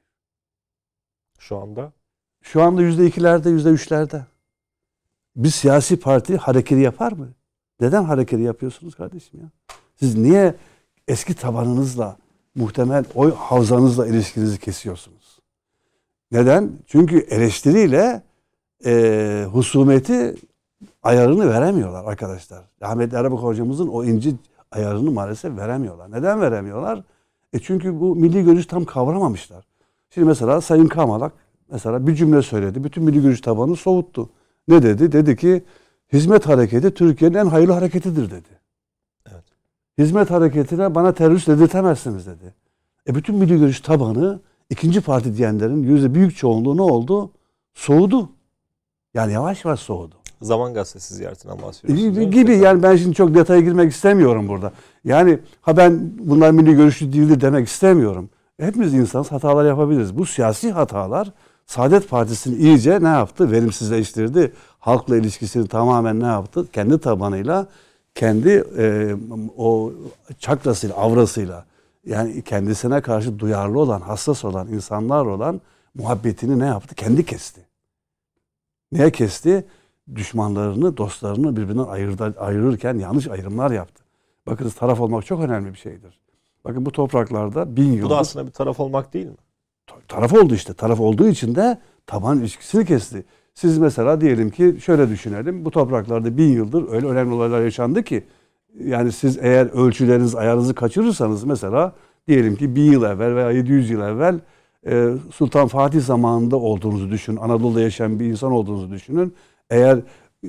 Şu anda? Şu anda yüzde ikilerde, yüzde üçlerde bir siyasi parti hareketi yapar mı? Neden hareketi yapıyorsunuz kardeşim ya? Siz niye eski tabanınızla, muhtemel oy havzanızla ilişkinizi kesiyorsunuz? Neden? Çünkü eleştiriyle e, husumeti ayarını veremiyorlar arkadaşlar. Ahmet Arabak hocamızın o inci ayarını maalesef veremiyorlar. Neden veremiyorlar? E çünkü bu milli görüş tam kavramamışlar. Şimdi mesela Sayın Kamalak mesela bir cümle söyledi. Bütün milli görüş tabanını soğuttu. Ne dedi? Dedi ki hizmet hareketi Türkiye'nin en hayırlı hareketidir dedi. Hizmet hareketine bana terörist dedirtemezsiniz dedi. E bütün milli görüş tabanı ikinci parti diyenlerin yüzde büyük çoğunluğu ne oldu? Soğudu. Yani yavaş yavaş soğudu. Zaman gazetesi ziyaretinden e, bahsediyorsunuz. Gibi, gibi yani ben şimdi çok detaya girmek istemiyorum burada. Yani ha ben bunlar milli görüşlü değildi demek istemiyorum. Hepimiz insanız hatalar yapabiliriz. Bu siyasi hatalar Saadet Partisi'ni iyice ne yaptı? Verimsizleştirdi. Halkla ilişkisini tamamen ne yaptı? Kendi tabanıyla, kendi e, o çakrasıyla, avrasıyla yani kendisine karşı duyarlı olan, hassas olan insanlar olan muhabbetini ne yaptı? Kendi kesti. Niye kesti? Düşmanlarını, dostlarını birbirinden ayırdı, ayırırken yanlış ayrımlar yaptı. Bakın, taraf olmak çok önemli bir şeydir. Bakın bu topraklarda bin yıl. Bu da aslında bir taraf olmak değil mi? taraf oldu işte. Taraf olduğu için de taban ilişkisini kesti. Siz mesela diyelim ki şöyle düşünelim. Bu topraklarda bin yıldır öyle önemli olaylar yaşandı ki yani siz eğer ölçüleriniz, ayarınızı kaçırırsanız mesela diyelim ki bin yıl evvel veya 700 yıl evvel e, Sultan Fatih zamanında olduğunuzu düşünün. Anadolu'da yaşayan bir insan olduğunuzu düşünün. Eğer e,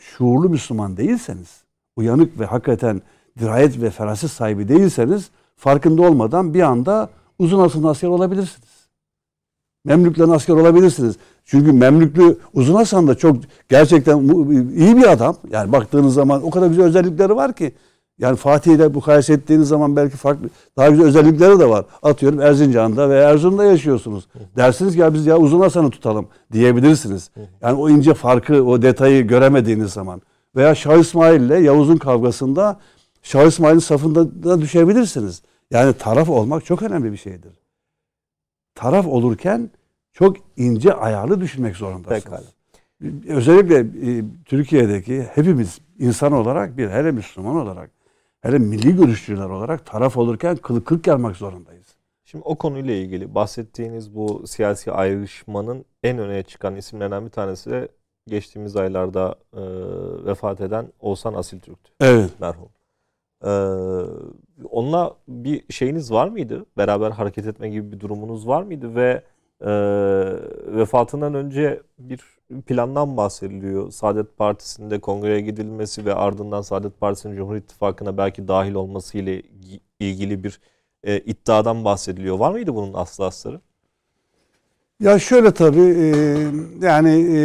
şuurlu Müslüman değilseniz, uyanık ve hakikaten dirayet ve feraset sahibi değilseniz farkında olmadan bir anda uzun asıl nasıl olabilirsiniz. Memlük'le asker olabilirsiniz. Çünkü Memlüklü Uzun Hasan da çok gerçekten iyi bir adam. Yani baktığınız zaman o kadar güzel özellikleri var ki. Yani Fatih ile bu mukayese ettiğiniz zaman belki farklı daha güzel özellikleri de var. Atıyorum Erzincan'da veya Erzurum'da yaşıyorsunuz. Dersiniz ki ya biz ya Uzun Hasan'ı tutalım diyebilirsiniz. Yani o ince farkı, o detayı göremediğiniz zaman. Veya Şah İsmail ile Yavuz'un kavgasında Şah İsmail'in safında da düşebilirsiniz. Yani taraf olmak çok önemli bir şeydir. Taraf olurken çok ince ayarlı düşünmek zorundasınız. Pekala. Özellikle e, Türkiye'deki hepimiz insan olarak bir hele Müslüman olarak hele milli görüşçüler olarak taraf olurken kılık kırk gelmek zorundayız. Şimdi o konuyla ilgili bahsettiğiniz bu siyasi ayrışmanın en öne çıkan isimlerden bir tanesi de geçtiğimiz aylarda e, vefat eden Oğuzhan Asiltürk'tü. Evet. Merhum. Ee, onunla bir şeyiniz var mıydı? Beraber hareket etme gibi bir durumunuz var mıydı? Ve e, vefatından önce bir plandan bahsediliyor. Saadet Partisi'nde kongreye gidilmesi ve ardından Saadet Partisi'nin Cumhur İttifakı'na belki dahil olması ile ilgili bir e, iddiadan bahsediliyor. Var mıydı bunun aslı asları? Ya şöyle tabii e, yani e,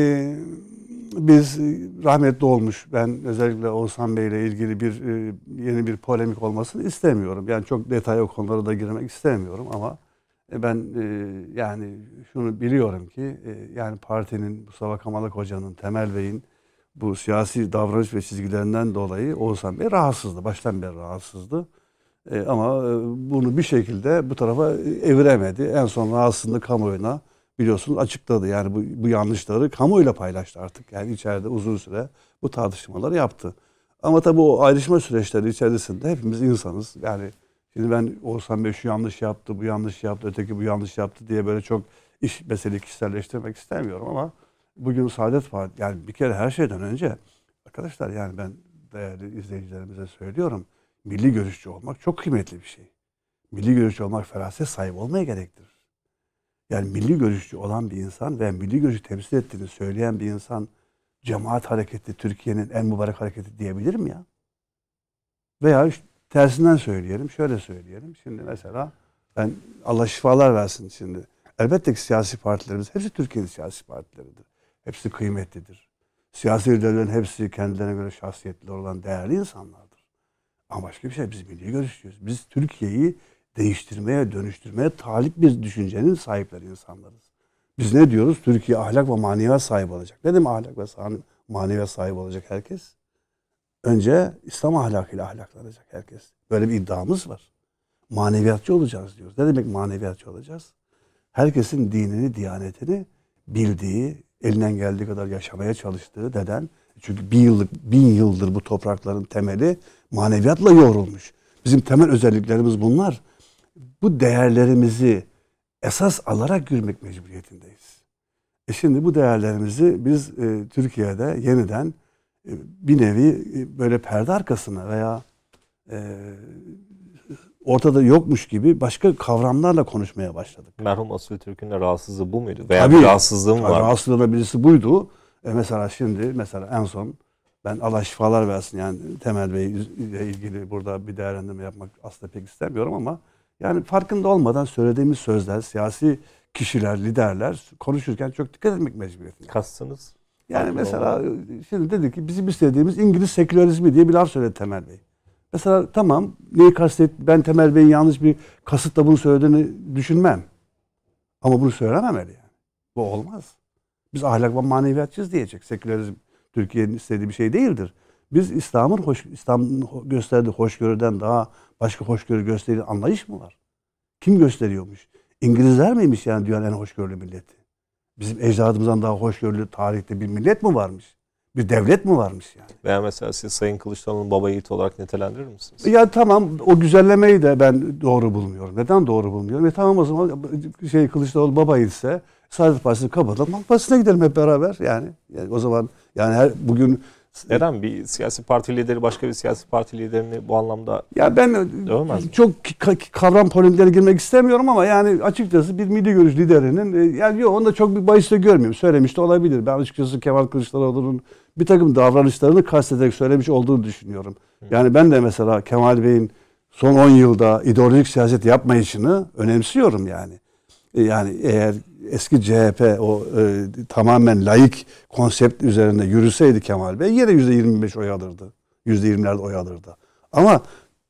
biz rahmetli olmuş ben özellikle Oğuzhan Bey ile ilgili bir e, yeni bir polemik olmasını istemiyorum. Yani çok detaylı o konulara da girmek istemiyorum ama e, ben e, yani şunu biliyorum ki e, yani partinin Mustafa Kemal Hoca'nın Temel Bey'in bu siyasi davranış ve çizgilerinden dolayı Oğuzhan Bey rahatsızdı. Baştan beri rahatsızdı. E, ama e, bunu bir şekilde bu tarafa e, evremedi. En son rahatsızlığını kamuoyuna biliyorsunuz açıkladı. Yani bu, bu yanlışları kamuoyuyla paylaştı artık. Yani içeride uzun süre bu tartışmaları yaptı. Ama tabii o ayrışma süreçleri içerisinde hepimiz insanız. Yani Şimdi ben olsam ben şu yanlış yaptı, bu yanlış yaptı, öteki bu yanlış yaptı diye böyle çok iş meseleyi kişiselleştirmek istemiyorum ama bugün Saadet Partisi yani bir kere her şeyden önce arkadaşlar yani ben değerli izleyicilerimize söylüyorum. Milli görüşçü olmak çok kıymetli bir şey. Milli görüşçü olmak feraset sahibi olmaya gerektirir. Yani milli görüşçü olan bir insan ve milli görüşü temsil ettiğini söyleyen bir insan cemaat hareketi Türkiye'nin en mübarek hareketi diyebilir mi ya? Veya işte Tersinden söyleyelim, şöyle söyleyelim. Şimdi mesela ben Allah şifalar versin şimdi. Elbette ki siyasi partilerimiz, hepsi Türkiye'nin siyasi partileridir. Hepsi kıymetlidir. Siyasi liderlerin hepsi kendilerine göre şahsiyetli olan değerli insanlardır. Ama başka bir şey, biz milli görüşüyoruz. Biz Türkiye'yi değiştirmeye, dönüştürmeye talip bir düşüncenin sahipleri insanlarız. Biz ne diyoruz? Türkiye ahlak ve maneviyat sahibi olacak. Ne demek ahlak ve sahibi, maneviyat sahibi olacak herkes? Önce İslam ahlakıyla ahlaklanacak herkes. Böyle bir iddiamız var. Maneviyatçı olacağız diyoruz. Ne demek maneviyatçı olacağız? Herkesin dinini, diyanetini bildiği, elinden geldiği kadar yaşamaya çalıştığı deden. Çünkü bin yıllık, bin yıldır bu toprakların temeli maneviyatla yoğrulmuş. Bizim temel özelliklerimiz bunlar. Bu değerlerimizi esas alarak yürümek mecburiyetindeyiz. E şimdi bu değerlerimizi biz e, Türkiye'de yeniden e, bir nevi e, böyle perde arkasına veya e, ortada yokmuş gibi başka kavramlarla konuşmaya başladık. Merhum Asıl Türk'ün de rahatsızlığı bu muydu? Veya tabii, bir rahatsızlığım var. Rahatsızlığına birisi buydu. E mesela şimdi mesela en son ben Allah şifalar versin yani Temel Bey ile ilgili burada bir değerlendirme yapmak aslında pek istemiyorum ama yani farkında olmadan söylediğimiz sözler, siyasi kişiler, liderler konuşurken çok dikkat etmek mecburiyetinde. Kastınız? Yani Allah mesela Allah. şimdi dedi ki bizim istediğimiz İngiliz sekülerizmi diye bir laf söyledi Temel Bey. Mesela tamam neyi kastet ben Temel Bey'in yanlış bir kasıtla bunu söylediğini düşünmem. Ama bunu söylememeli yani. Bu olmaz. Biz ahlak ve maneviyatçıyız diyecek. Sekülerizm Türkiye'nin istediği bir şey değildir. Biz İslam'ın hoş, İslam'ın gösterdiği hoşgörüden daha başka hoşgörü gösterdiği anlayış mı var? Kim gösteriyormuş? İngilizler miymiş yani dünyanın en hoşgörülü milleti? Bizim ecdadımızdan daha hoşgörülü tarihte bir millet mi varmış? Bir devlet mi varmış yani? Veya mesela siz Sayın Kılıçdaroğlu'nun baba yiğit olarak nitelendirir misiniz? Ya tamam o güzellemeyi de ben doğru bulmuyorum. Neden doğru bulmuyorum? Ya e tamam o zaman şey Kılıçdaroğlu baba yiğitse Saadet Partisi'ni kapatalım. Halk Partisi'ne gidelim hep beraber yani. yani o zaman yani her, bugün neden bir siyasi parti lideri başka bir siyasi parti liderini bu anlamda Ya ben çok kavram polemiklerine girmek istemiyorum ama yani açıkçası bir milli görüş liderinin e, yani yok onda çok bir bahis görmüyorum. Söylemiş de olabilir. Ben açıkçası Kemal Kılıçdaroğlu'nun bir takım davranışlarını kastederek söylemiş olduğunu düşünüyorum. Yani ben de mesela Kemal Bey'in son 10 yılda ideolojik siyaset yapmayışını önemsiyorum yani. E, yani eğer eski CHP o e, tamamen laik konsept üzerinde yürüseydi Kemal Bey yine yüzde 25 oy alırdı. Yüzde 20'lerde oy alırdı. Ama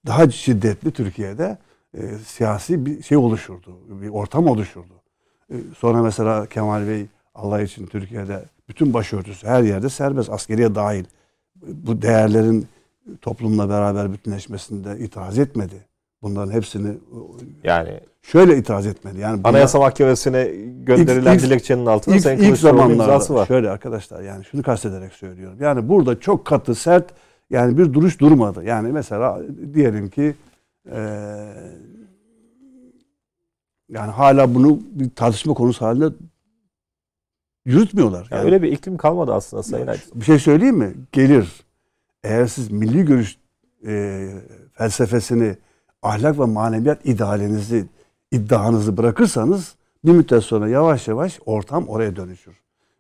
daha şiddetli Türkiye'de e, siyasi bir şey oluşurdu. Bir ortam oluşurdu. E, sonra mesela Kemal Bey Allah için Türkiye'de bütün başörtüsü her yerde serbest askeriye dahil. Bu değerlerin toplumla beraber bütünleşmesinde itiraz etmedi. Bunların hepsini e, yani şöyle itiraz etmedi. Yani buna, Anayasa Mahkemesi'ne gönderilen ilk, dilekçenin altında ilk, ilk zamanlarda imzası var. Şöyle arkadaşlar yani şunu kastederek söylüyorum. Yani burada çok katı sert yani bir duruş durmadı. Yani mesela diyelim ki e, yani hala bunu bir tartışma konusu halinde yürütmüyorlar. Yani, yani öyle bir iklim kalmadı aslında Sayın Aydın. Bir şey söyleyeyim mi? Gelir. Eğer siz milli görüş e, felsefesini, ahlak ve maneviyat idealinizi iddianızı bırakırsanız bir müddet sonra yavaş yavaş ortam oraya dönüşür.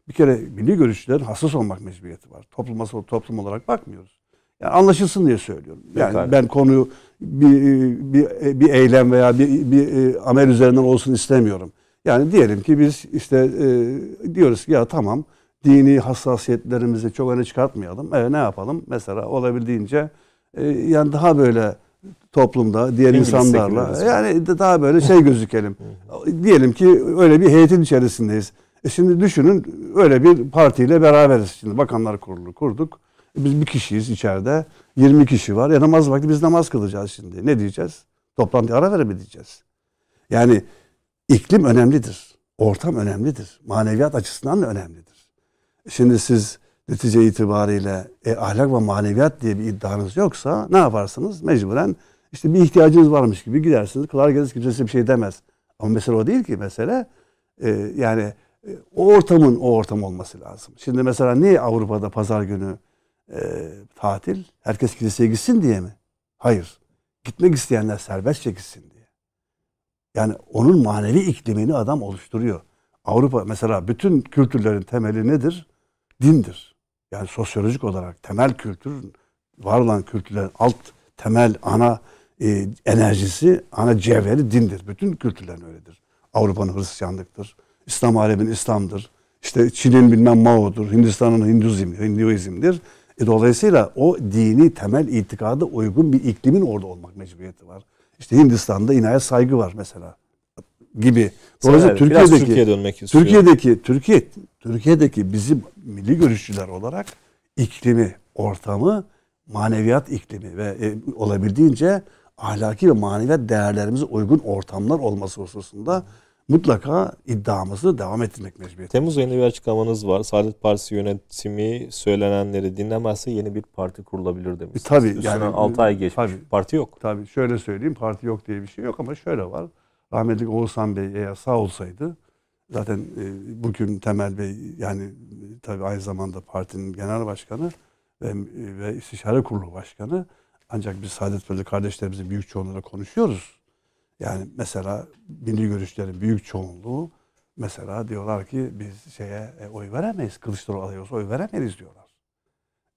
Bir kere milli görüşçülerin hassas olmak mecburiyeti var. Topluma, toplum olarak bakmıyoruz. Yani anlaşılsın diye söylüyorum. Yani evet, ben konuyu bir, bir, bir eylem veya bir, bir e, amel üzerinden olsun istemiyorum. Yani diyelim ki biz işte e, diyoruz ki ya tamam dini hassasiyetlerimizi çok öne çıkartmayalım. E, ne yapalım? Mesela olabildiğince e, yani daha böyle toplumda, diğer İngiliz insanlarla. Yani daha böyle şey gözükelim. [laughs] Diyelim ki öyle bir heyetin içerisindeyiz. E şimdi düşünün öyle bir partiyle beraberiz. Şimdi bakanlar kurulu kurduk. E biz bir kişiyiz içeride. 20 kişi var. Ya namaz vakti biz namaz kılacağız şimdi. Ne diyeceğiz? toplantı ara veremeyeceğiz. Yani iklim önemlidir. Ortam önemlidir. Maneviyat açısından da önemlidir. Şimdi siz netice itibariyle e, ahlak ve maneviyat diye bir iddianız yoksa ne yaparsınız? Mecburen işte bir ihtiyacınız varmış gibi gidersiniz. Kılar geliriz kimse size bir şey demez. Ama mesele o değil ki. Mesele e, yani e, o ortamın o ortam olması lazım. Şimdi mesela niye Avrupa'da pazar günü e, tatil? Herkes kiliseye gitsin diye mi? Hayır. Gitmek isteyenler serbestçe gitsin diye. Yani onun manevi iklimini adam oluşturuyor. Avrupa mesela bütün kültürlerin temeli nedir? Dindir. Yani sosyolojik olarak temel kültür, var olan kültürlerin alt temel ana e, enerjisi, ana cevheri dindir. Bütün kültürler öyledir. Avrupa'nın Hristiyanlıktır. İslam alemin İslam'dır. İşte Çin'in bilmem Mao'dur. Hindistan'ın Hinduizm, Hinduizm'dir. E, dolayısıyla o dini temel itikadı uygun bir iklimin orada olmak mecburiyeti var. İşte Hindistan'da inaya saygı var mesela gibi. Dolayısıyla Seher, Türkiye'deki Türkiye'ye dönmek Türkiye'deki Türkiye Türkiye'deki bizim milli görüşçüler olarak iklimi, ortamı, maneviyat iklimi ve e, olabildiğince ahlaki ve manevi değerlerimize uygun ortamlar olması hususunda mutlaka iddiamızı devam ettirmek mecburiyeti. Temmuz ayında bir açıklamanız var. Saadet Partisi yönetimi söylenenleri dinlemezse yeni bir parti kurulabilir demiş. E, tabii. Üstüne yani, 6 ay geçmiş. Tabii, parti yok. Tabii. Şöyle söyleyeyim. Parti yok diye bir şey yok ama şöyle var. Rahmetli Oğuzhan Bey eğer sağ olsaydı zaten e, bugün Temel Bey yani tabii aynı zamanda partinin genel başkanı ve, e, ve istişare kurulu başkanı ancak biz Saadet Bölü kardeşlerimizin büyük çoğunluğuyla konuşuyoruz. Yani mesela milli görüşlerin büyük çoğunluğu mesela diyorlar ki biz şeye e, oy veremeyiz. Kılıçdaroğlu aday oy veremeyiz diyorlar.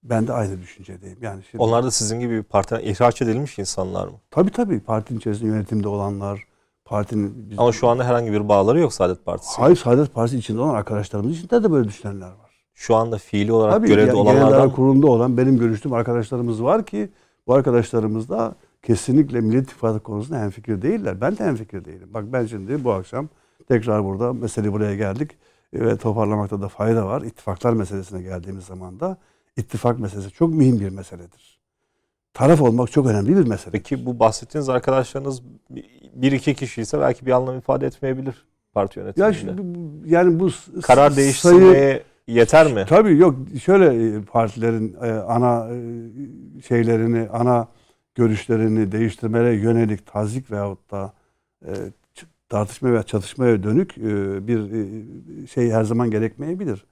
Ben de aynı düşüncedeyim. Yani şimdi, Onlar da sizin gibi bir partiden ihraç edilmiş insanlar mı? Tabii tabii. Partinin içerisinde yönetimde olanlar, partinin... Bizim... Ama şu anda herhangi bir bağları yok Saadet Partisi. Hayır Saadet Partisi içinde olan arkadaşlarımız içinde de böyle düşünenler var. Şu anda fiili olarak Tabii, görevde yani, olanlardan... Tabii kurulunda olan benim görüştüğüm arkadaşlarımız var ki bu arkadaşlarımız da kesinlikle millet İttifakı konusunda hemfikir değiller. Ben de hemfikir değilim. Bak ben şimdi bu akşam tekrar burada mesele buraya geldik e, ve toparlamakta da fayda var. İttifaklar meselesine geldiğimiz zaman da ittifak meselesi çok mühim bir meseledir. Taraf olmak çok önemli bir mesele. Peki bu bahsettiğiniz arkadaşlarınız bir iki kişi ise belki bir anlam ifade etmeyebilir parti yönetiminde. Ya şimdi, yani bu karar değiştirmeye sayı, yeter mi? Tabii yok şöyle e, partilerin e, ana e, şeylerini, ana görüşlerini değiştirmeye yönelik tazik veyahut da tartışma veya çatışmaya dönük bir şey her zaman gerekmeyebilir.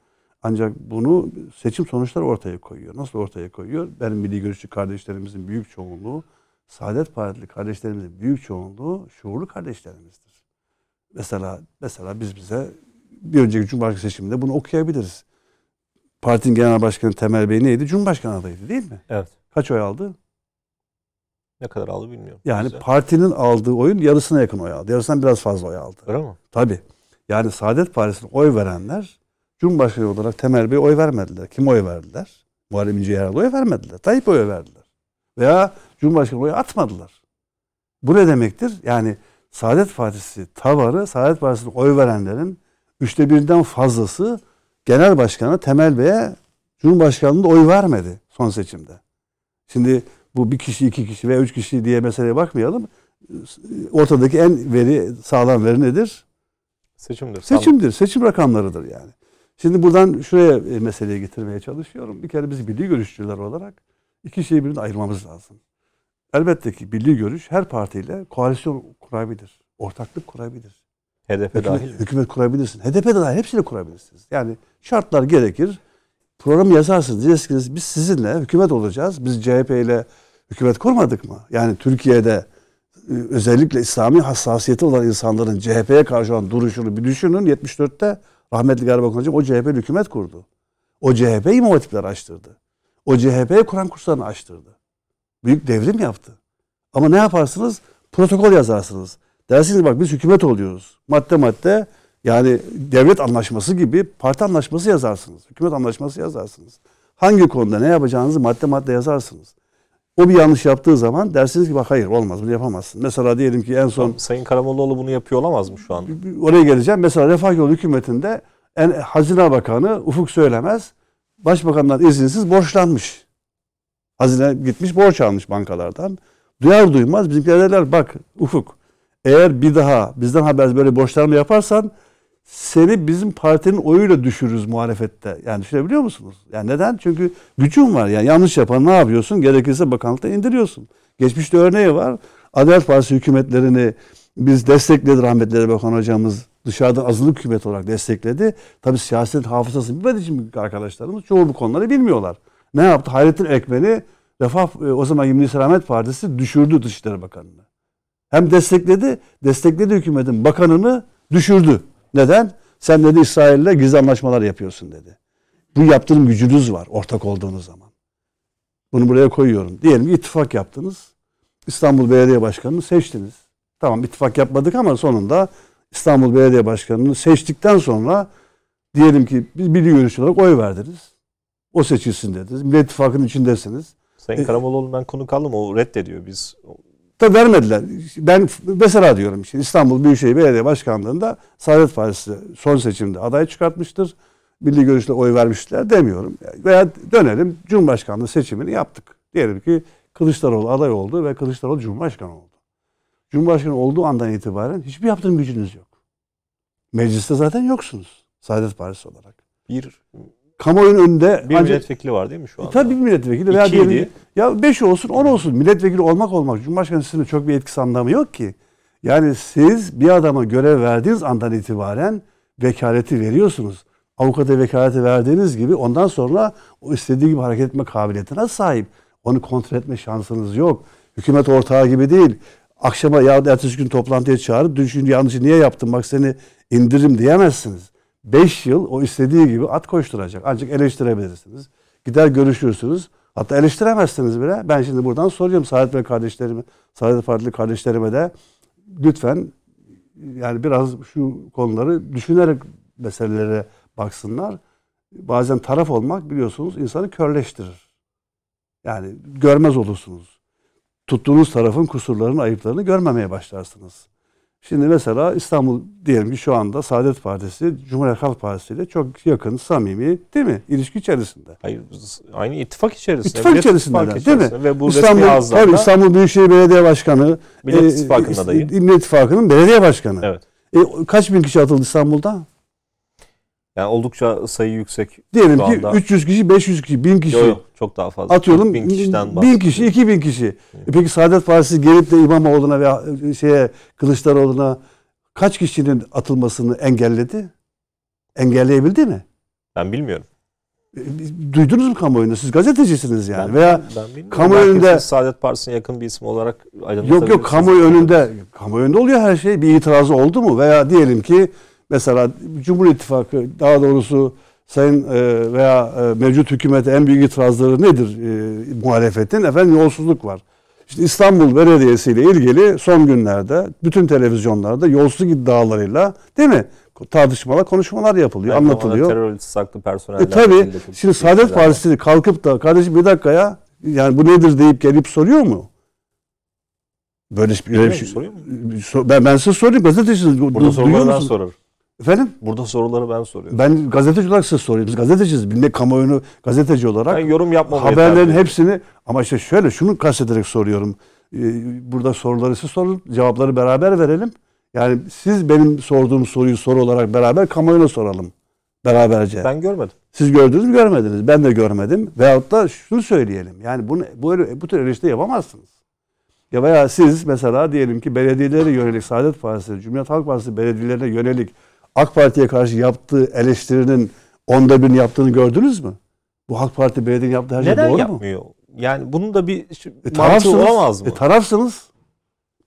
Ancak bunu seçim sonuçları ortaya koyuyor. Nasıl ortaya koyuyor? Benim milli görüşçü kardeşlerimizin büyük çoğunluğu, Saadet Partili kardeşlerimizin büyük çoğunluğu şuurlu kardeşlerimizdir. Mesela mesela biz bize bir önceki Cumhurbaşkanı seçiminde bunu okuyabiliriz. Partinin genel başkanı Temel Bey neydi? Cumhurbaşkanı adayıydı değil mi? Evet. Kaç oy aldı? Ne kadar aldı bilmiyorum. Yani Güzel. partinin aldığı oyun yarısına yakın oy aldı. Yarısından biraz fazla oy aldı. Öyle mi? Tabii. Yani Saadet Partisi'ne oy verenler Cumhurbaşkanı olarak Temel Bey oy vermediler. Kim oy verdiler? Muharrem İnce'ye herhalde oy vermediler. Tayyip oy verdiler. Veya Cumhurbaşkanı oyu atmadılar. Bu ne demektir? Yani Saadet Partisi tavarı, Saadet Partisi'ne oy verenlerin Üçte birden fazlası genel başkanı Temel Bey'e Cumhurbaşkanlığında oy vermedi son seçimde. Şimdi bu bir kişi, iki kişi veya üç kişi diye meseleye bakmayalım. Ortadaki en veri, sağlam veri nedir? Seçimdir. Seçimdir. Seçim rakamlarıdır yani. Şimdi buradan şuraya e, meseleyi getirmeye çalışıyorum. Bir kere biz milli görüşçüler olarak iki şeyi birbirinden ayırmamız lazım. Elbette ki milli görüş her partiyle koalisyon kurabilir. Ortaklık kurabilir. HDP hükümet, dahil mi? Hükümet kurabilirsin. HDP de dahil hepsini kurabilirsiniz. Yani şartlar gerekir. Program yazarsınız. Diyeceksiniz biz sizinle hükümet olacağız. Biz CHP ile hükümet kurmadık mı? Yani Türkiye'de ıı, özellikle İslami hassasiyeti olan insanların CHP'ye karşı olan duruşunu bir düşünün. 74'te rahmetli Gariban Hocam o CHP hükümet kurdu. O CHP imam açtırdı. O CHP'ye Kur'an kurslarını açtırdı. Büyük devrim yaptı. Ama ne yaparsınız? Protokol yazarsınız. Dersiniz bak biz hükümet oluyoruz. Madde madde yani devlet anlaşması gibi parti anlaşması yazarsınız. Hükümet anlaşması yazarsınız. Hangi konuda ne yapacağınızı madde madde yazarsınız. O bir yanlış yaptığı zaman dersiniz ki bak hayır olmaz bunu yapamazsın. Mesela diyelim ki en son... Sayın Karamollaoğlu bunu yapıyor olamaz mı şu an? Oraya geleceğim. Mesela Refah Yolu hükümetinde en, Hazine Bakanı Ufuk Söylemez Başbakan'dan izinsiz borçlanmış. Hazine gitmiş borç almış bankalardan. Duyar duymaz bizimkiler derler bak Ufuk eğer bir daha bizden haber böyle borçlanma yaparsan seni bizim partinin oyuyla düşürürüz muhalefette. Yani düşünebiliyor musunuz? Yani neden? Çünkü gücün var. Yani yanlış yapan ne yapıyorsun? Gerekirse bakanlıkta indiriyorsun. Geçmişte örneği var. Adalet Partisi hükümetlerini biz destekledi rahmetli Bakan hocamız. Dışarıdan azınlık hükümet olarak destekledi. Tabi siyasetin hafızası bilmediği için arkadaşlarımız çoğu bu konuları bilmiyorlar. Ne yaptı? Hayrettin Ekmen'i Refah, e, o zaman Yemini Selamet Partisi düşürdü Dışişleri Bakanı'nı. Hem destekledi, destekledi hükümetin bakanını düşürdü. Neden? Sen dedi İsrail'le gizli anlaşmalar yapıyorsun dedi. Bu yaptığım gücünüz var ortak olduğunuz zaman. Bunu buraya koyuyorum. Diyelim ittifak yaptınız. İstanbul Belediye Başkanı'nı seçtiniz. Tamam ittifak yapmadık ama sonunda İstanbul Belediye Başkanı'nı seçtikten sonra diyelim ki biz bir görüş olarak oy verdiniz. O seçilsin dediniz. Millet İttifakı'nın içindesiniz. Sayın e, Karamoğlu'nun ben konu kaldım. O reddediyor. Biz da vermediler. Ben mesela diyorum işte. İstanbul Büyükşehir Belediye Başkanlığı'nda Saadet Partisi son seçimde aday çıkartmıştır. Milli görüşle oy vermişler demiyorum. Veya dönelim Cumhurbaşkanlığı seçimini yaptık. Diyelim ki Kılıçdaroğlu aday oldu ve Kılıçdaroğlu Cumhurbaşkanı oldu. Cumhurbaşkanı olduğu andan itibaren hiçbir yaptırım gücünüz yok. Mecliste zaten yoksunuz. Saadet Partisi olarak. Bir kamuoyunun önünde... Bir ancak, milletvekili var değil mi şu e, anda? E, tabii bir milletvekili. Veya diyelim, ya beş olsun, on olsun. Milletvekili olmak olmak. Cumhurbaşkanı sizin çok bir etkisi anlamı yok ki. Yani siz bir adama görev verdiğiniz andan itibaren vekaleti veriyorsunuz. Avukata vekaleti verdiğiniz gibi ondan sonra o istediği gibi hareket etme kabiliyetine sahip. Onu kontrol etme şansınız yok. Hükümet ortağı gibi değil. Akşama ya da ertesi gün toplantıya çağırıp dün şimdi yanlışı niye yaptın bak seni indirim diyemezsiniz. 5 yıl o istediği gibi at koşturacak. Ancak eleştirebilirsiniz. Gider görüşürsünüz. Hatta eleştiremezsiniz bile. Ben şimdi buradan soruyorum Saadet Bey kardeşlerime, Saadet Partili kardeşlerime de lütfen yani biraz şu konuları düşünerek meselelere baksınlar. Bazen taraf olmak biliyorsunuz insanı körleştirir. Yani görmez olursunuz. Tuttuğunuz tarafın kusurlarını, ayıplarını görmemeye başlarsınız. Şimdi mesela İstanbul diyelim ki şu anda Saadet Partisi, Cumhuriyet Halk Partisi ile çok yakın, samimi değil mi? İlişki içerisinde. Hayır, aynı ittifak içerisinde. İttifak içerisinde, ittifak içerisinde değil mi? Ve bu İstanbul, tabii İstanbul Büyükşehir Belediye Başkanı. Millet İttifakı'nın e, adayı. E, Millet İttifakı'nın belediye başkanı. Evet. E, kaç bin kişi atıldı İstanbul'da? Yani oldukça sayı yüksek. Diyelim ki 300 kişi, 500 kişi, 1000 kişi. Yok, yok çok daha fazla. Atıyorum 1000 kişiden 1000 kişi, 2000 kişi. E peki Saadet Partisi gelip de İmamoğlu'na veya e, şeye Kılıçdaroğlu'na kaç kişinin atılmasını engelledi? Engelleyebildi mi? Ben bilmiyorum. E, duydunuz mu kamuoyunda? Siz gazetecisiniz yani. Ben, veya ben kamu önünde Saadet Partisi'ne yakın bir isim olarak Yok yok kamu önünde kamu önünde oluyor her şey. Bir itirazı oldu mu? Veya diyelim ki Mesela Cumhur İttifakı daha doğrusu sayın e, veya e, mevcut hükümete en büyük itirazları nedir e, muhalefetin? Efendim yolsuzluk var. İşte İstanbul Belediyesi ile ilgili son günlerde bütün televizyonlarda yolsuzluk iddialarıyla değil mi? Tartışmalar, konuşmalar yapılıyor, yani anlatılıyor. Terör saklı personeller. E, tabii. Şimdi Saadet Partisi kalkıp da kardeşim bir dakika ya yani bu nedir deyip gelip soruyor mu? Böyle bir, şey soruyor mu? Ben, ben size sorayım. Gazeteci Burada du- sorulardan sorar. Efendim? Burada soruları ben soruyorum. Ben gazeteci olarak size soruyorum. Biz gazeteciyiz. Bilmek kamuoyunu gazeteci olarak. Ben yorum yapmamayı Haberlerin hepsini ama işte şöyle şunu kastederek soruyorum. Ee, burada soruları siz sorun. Cevapları beraber verelim. Yani siz benim sorduğum soruyu soru olarak beraber kamuoyuna soralım. Beraberce. Ben görmedim. Siz gördünüz mü görmediniz. Ben de görmedim. Veyahut da şunu söyleyelim. Yani bunu, bu, bu tür eleştiri yapamazsınız. Ya veya siz mesela diyelim ki belediyelere yönelik Saadet Partisi, Cumhuriyet Halk Partisi belediyelerine yönelik AK Parti'ye karşı yaptığı eleştirinin onda birini yaptığını gördünüz mü? Bu AK Parti belediyenin yaptığı her şey Neden doğru yapmıyor? mu? Yani bunun da bir e, mantığı olamaz mı? E, tarafsınız.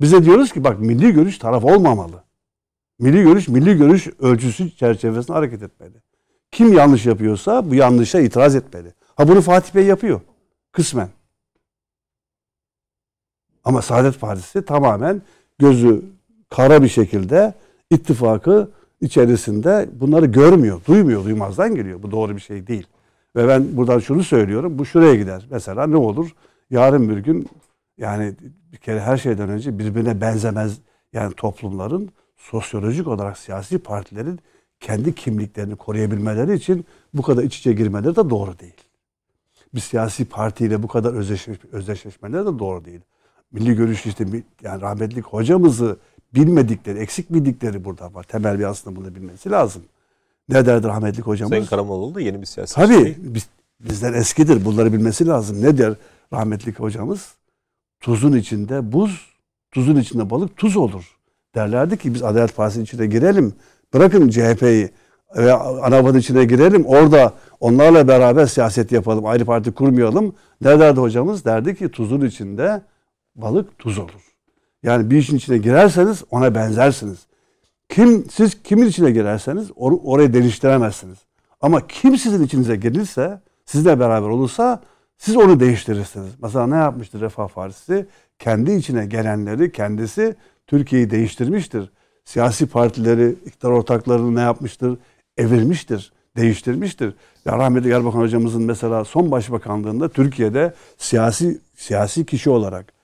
Bize diyoruz ki bak milli görüş taraf olmamalı. Milli görüş, milli görüş ölçüsü çerçevesinde hareket etmeli. Kim yanlış yapıyorsa bu yanlışa itiraz etmeli. Ha bunu Fatih Bey yapıyor. Kısmen. Ama Saadet Partisi tamamen gözü kara bir şekilde ittifakı içerisinde bunları görmüyor, duymuyor, duymazdan geliyor. Bu doğru bir şey değil. Ve ben buradan şunu söylüyorum, bu şuraya gider. Mesela ne olur? Yarın bir gün yani bir kere her şeyden önce birbirine benzemez yani toplumların sosyolojik olarak siyasi partilerin kendi kimliklerini koruyabilmeleri için bu kadar iç içe girmeleri de doğru değil. Bir siyasi partiyle bu kadar özdeşleşmeleri de doğru değil. Milli görüş işte yani rahmetli hocamızı bilmedikleri, eksik bildikleri burada var. Temel bir aslında bunu bilmesi lazım. Ne derdi rahmetli hocamız? Sayın Karamoğlu da yeni bir siyasetçi. Tabii biz, bizden eskidir. Bunları bilmesi lazım. Ne der rahmetli hocamız? Tuzun içinde buz, tuzun içinde balık tuz olur. Derlerdi ki biz Adalet Partisi'nin içine girelim. Bırakın CHP'yi ve ANAP'ın içine girelim. Orada onlarla beraber siyaset yapalım. Ayrı parti kurmayalım. Ne derdi hocamız? Derdi ki tuzun içinde balık tuz olur. Yani bir işin içine girerseniz ona benzersiniz. Kim siz kimin içine girerseniz or orayı değiştiremezsiniz. Ama kim sizin içinize girirse, sizle beraber olursa siz onu değiştirirsiniz. Mesela ne yapmıştır Refah Partisi? Kendi içine gelenleri kendisi Türkiye'yi değiştirmiştir. Siyasi partileri, iktidar ortaklarını ne yapmıştır? Evirmiştir, değiştirmiştir. Ya rahmetli Erbakan hocamızın mesela son başbakanlığında Türkiye'de siyasi siyasi kişi olarak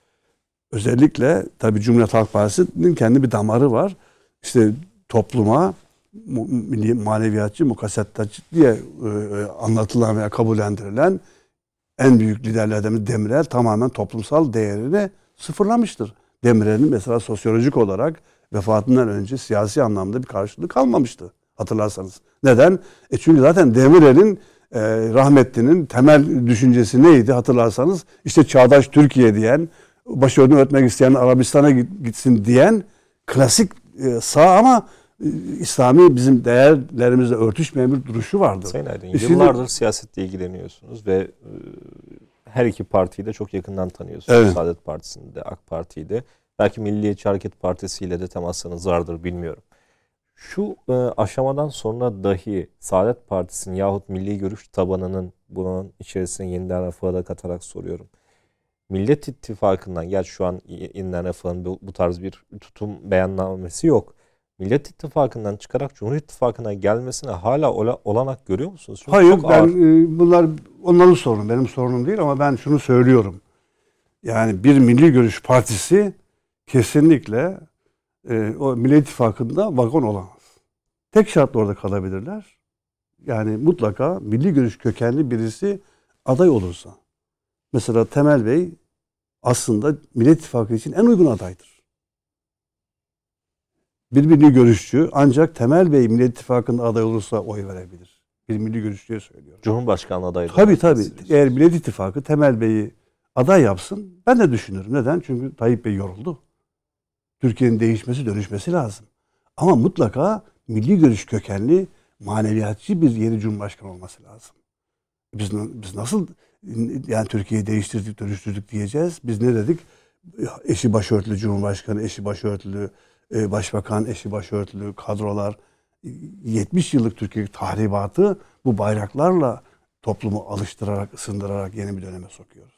özellikle tabii Cumhuriyet Halk Partisi'nin kendi bir damarı var. İşte topluma milli maneviyatçı, mukassettatçı diye e, e, anlatılan veya kabullendirilen en büyük liderlerden biri Demirel tamamen toplumsal değerini sıfırlamıştır. Demirel'in mesela sosyolojik olarak vefatından önce siyasi anlamda bir karşılığı kalmamıştı hatırlarsanız. Neden? E çünkü zaten Demirel'in e, rahmetlinin temel düşüncesi neydi hatırlarsanız işte çağdaş Türkiye diyen başörtünü örtmek isteyen Arabistan'a gitsin diyen klasik e, sağ ama e, İslami bizim değerlerimizle örtüşmeyen bir duruşu vardır. Sayın Aydın, e yıllardır siyasetle ilgileniyorsunuz ve e, her iki partiyi de çok yakından tanıyorsunuz. Evet. Saadet Partisi'nde, AK Parti'yi de. Belki Milliyetçi Hareket Partisi ile de temaslarınız vardır bilmiyorum. Şu e, aşamadan sonra dahi Saadet Partisi'nin yahut Milli Görüş tabanının bunun içerisine yeniden Rafa'da katarak soruyorum. Millet İttifakı'ndan gerçi şu an yeniden refahın bu, bu tarz bir tutum beyannamesi yok. Millet İttifakı'ndan çıkarak Cumhur İttifakı'na gelmesine hala ola, olanak görüyor musunuz? Çünkü Hayır ben E, bunlar onların sorunu benim sorunum değil ama ben şunu söylüyorum. Yani bir Milli Görüş Partisi kesinlikle e, o Millet İttifakı'nda vagon olamaz. Tek şartla orada kalabilirler. Yani mutlaka Milli Görüş kökenli birisi aday olursa. Mesela Temel Bey aslında Millet İttifakı için en uygun adaydır. Birbirini görüşçü ancak Temel Bey Millet İttifakı'nın aday olursa oy verebilir. Bir milli görüşçüye söylüyorum. Cumhurbaşkanı adayı. Tabii tabii. Eğer Millet İttifakı Temel Bey'i aday yapsın ben de düşünürüm. Neden? Çünkü Tayyip Bey yoruldu. Türkiye'nin değişmesi, dönüşmesi lazım. Ama mutlaka milli görüş kökenli maneviyatçı bir yeni cumhurbaşkanı olması lazım. Biz, biz nasıl yani Türkiye'yi değiştirdik, dönüştürdük diyeceğiz. Biz ne dedik? Eşi başörtülü Cumhurbaşkanı, eşi başörtülü e, başbakan, eşi başörtülü kadrolar. 70 yıllık Türkiye tahribatı bu bayraklarla toplumu alıştırarak, ısındırarak yeni bir döneme sokuyoruz.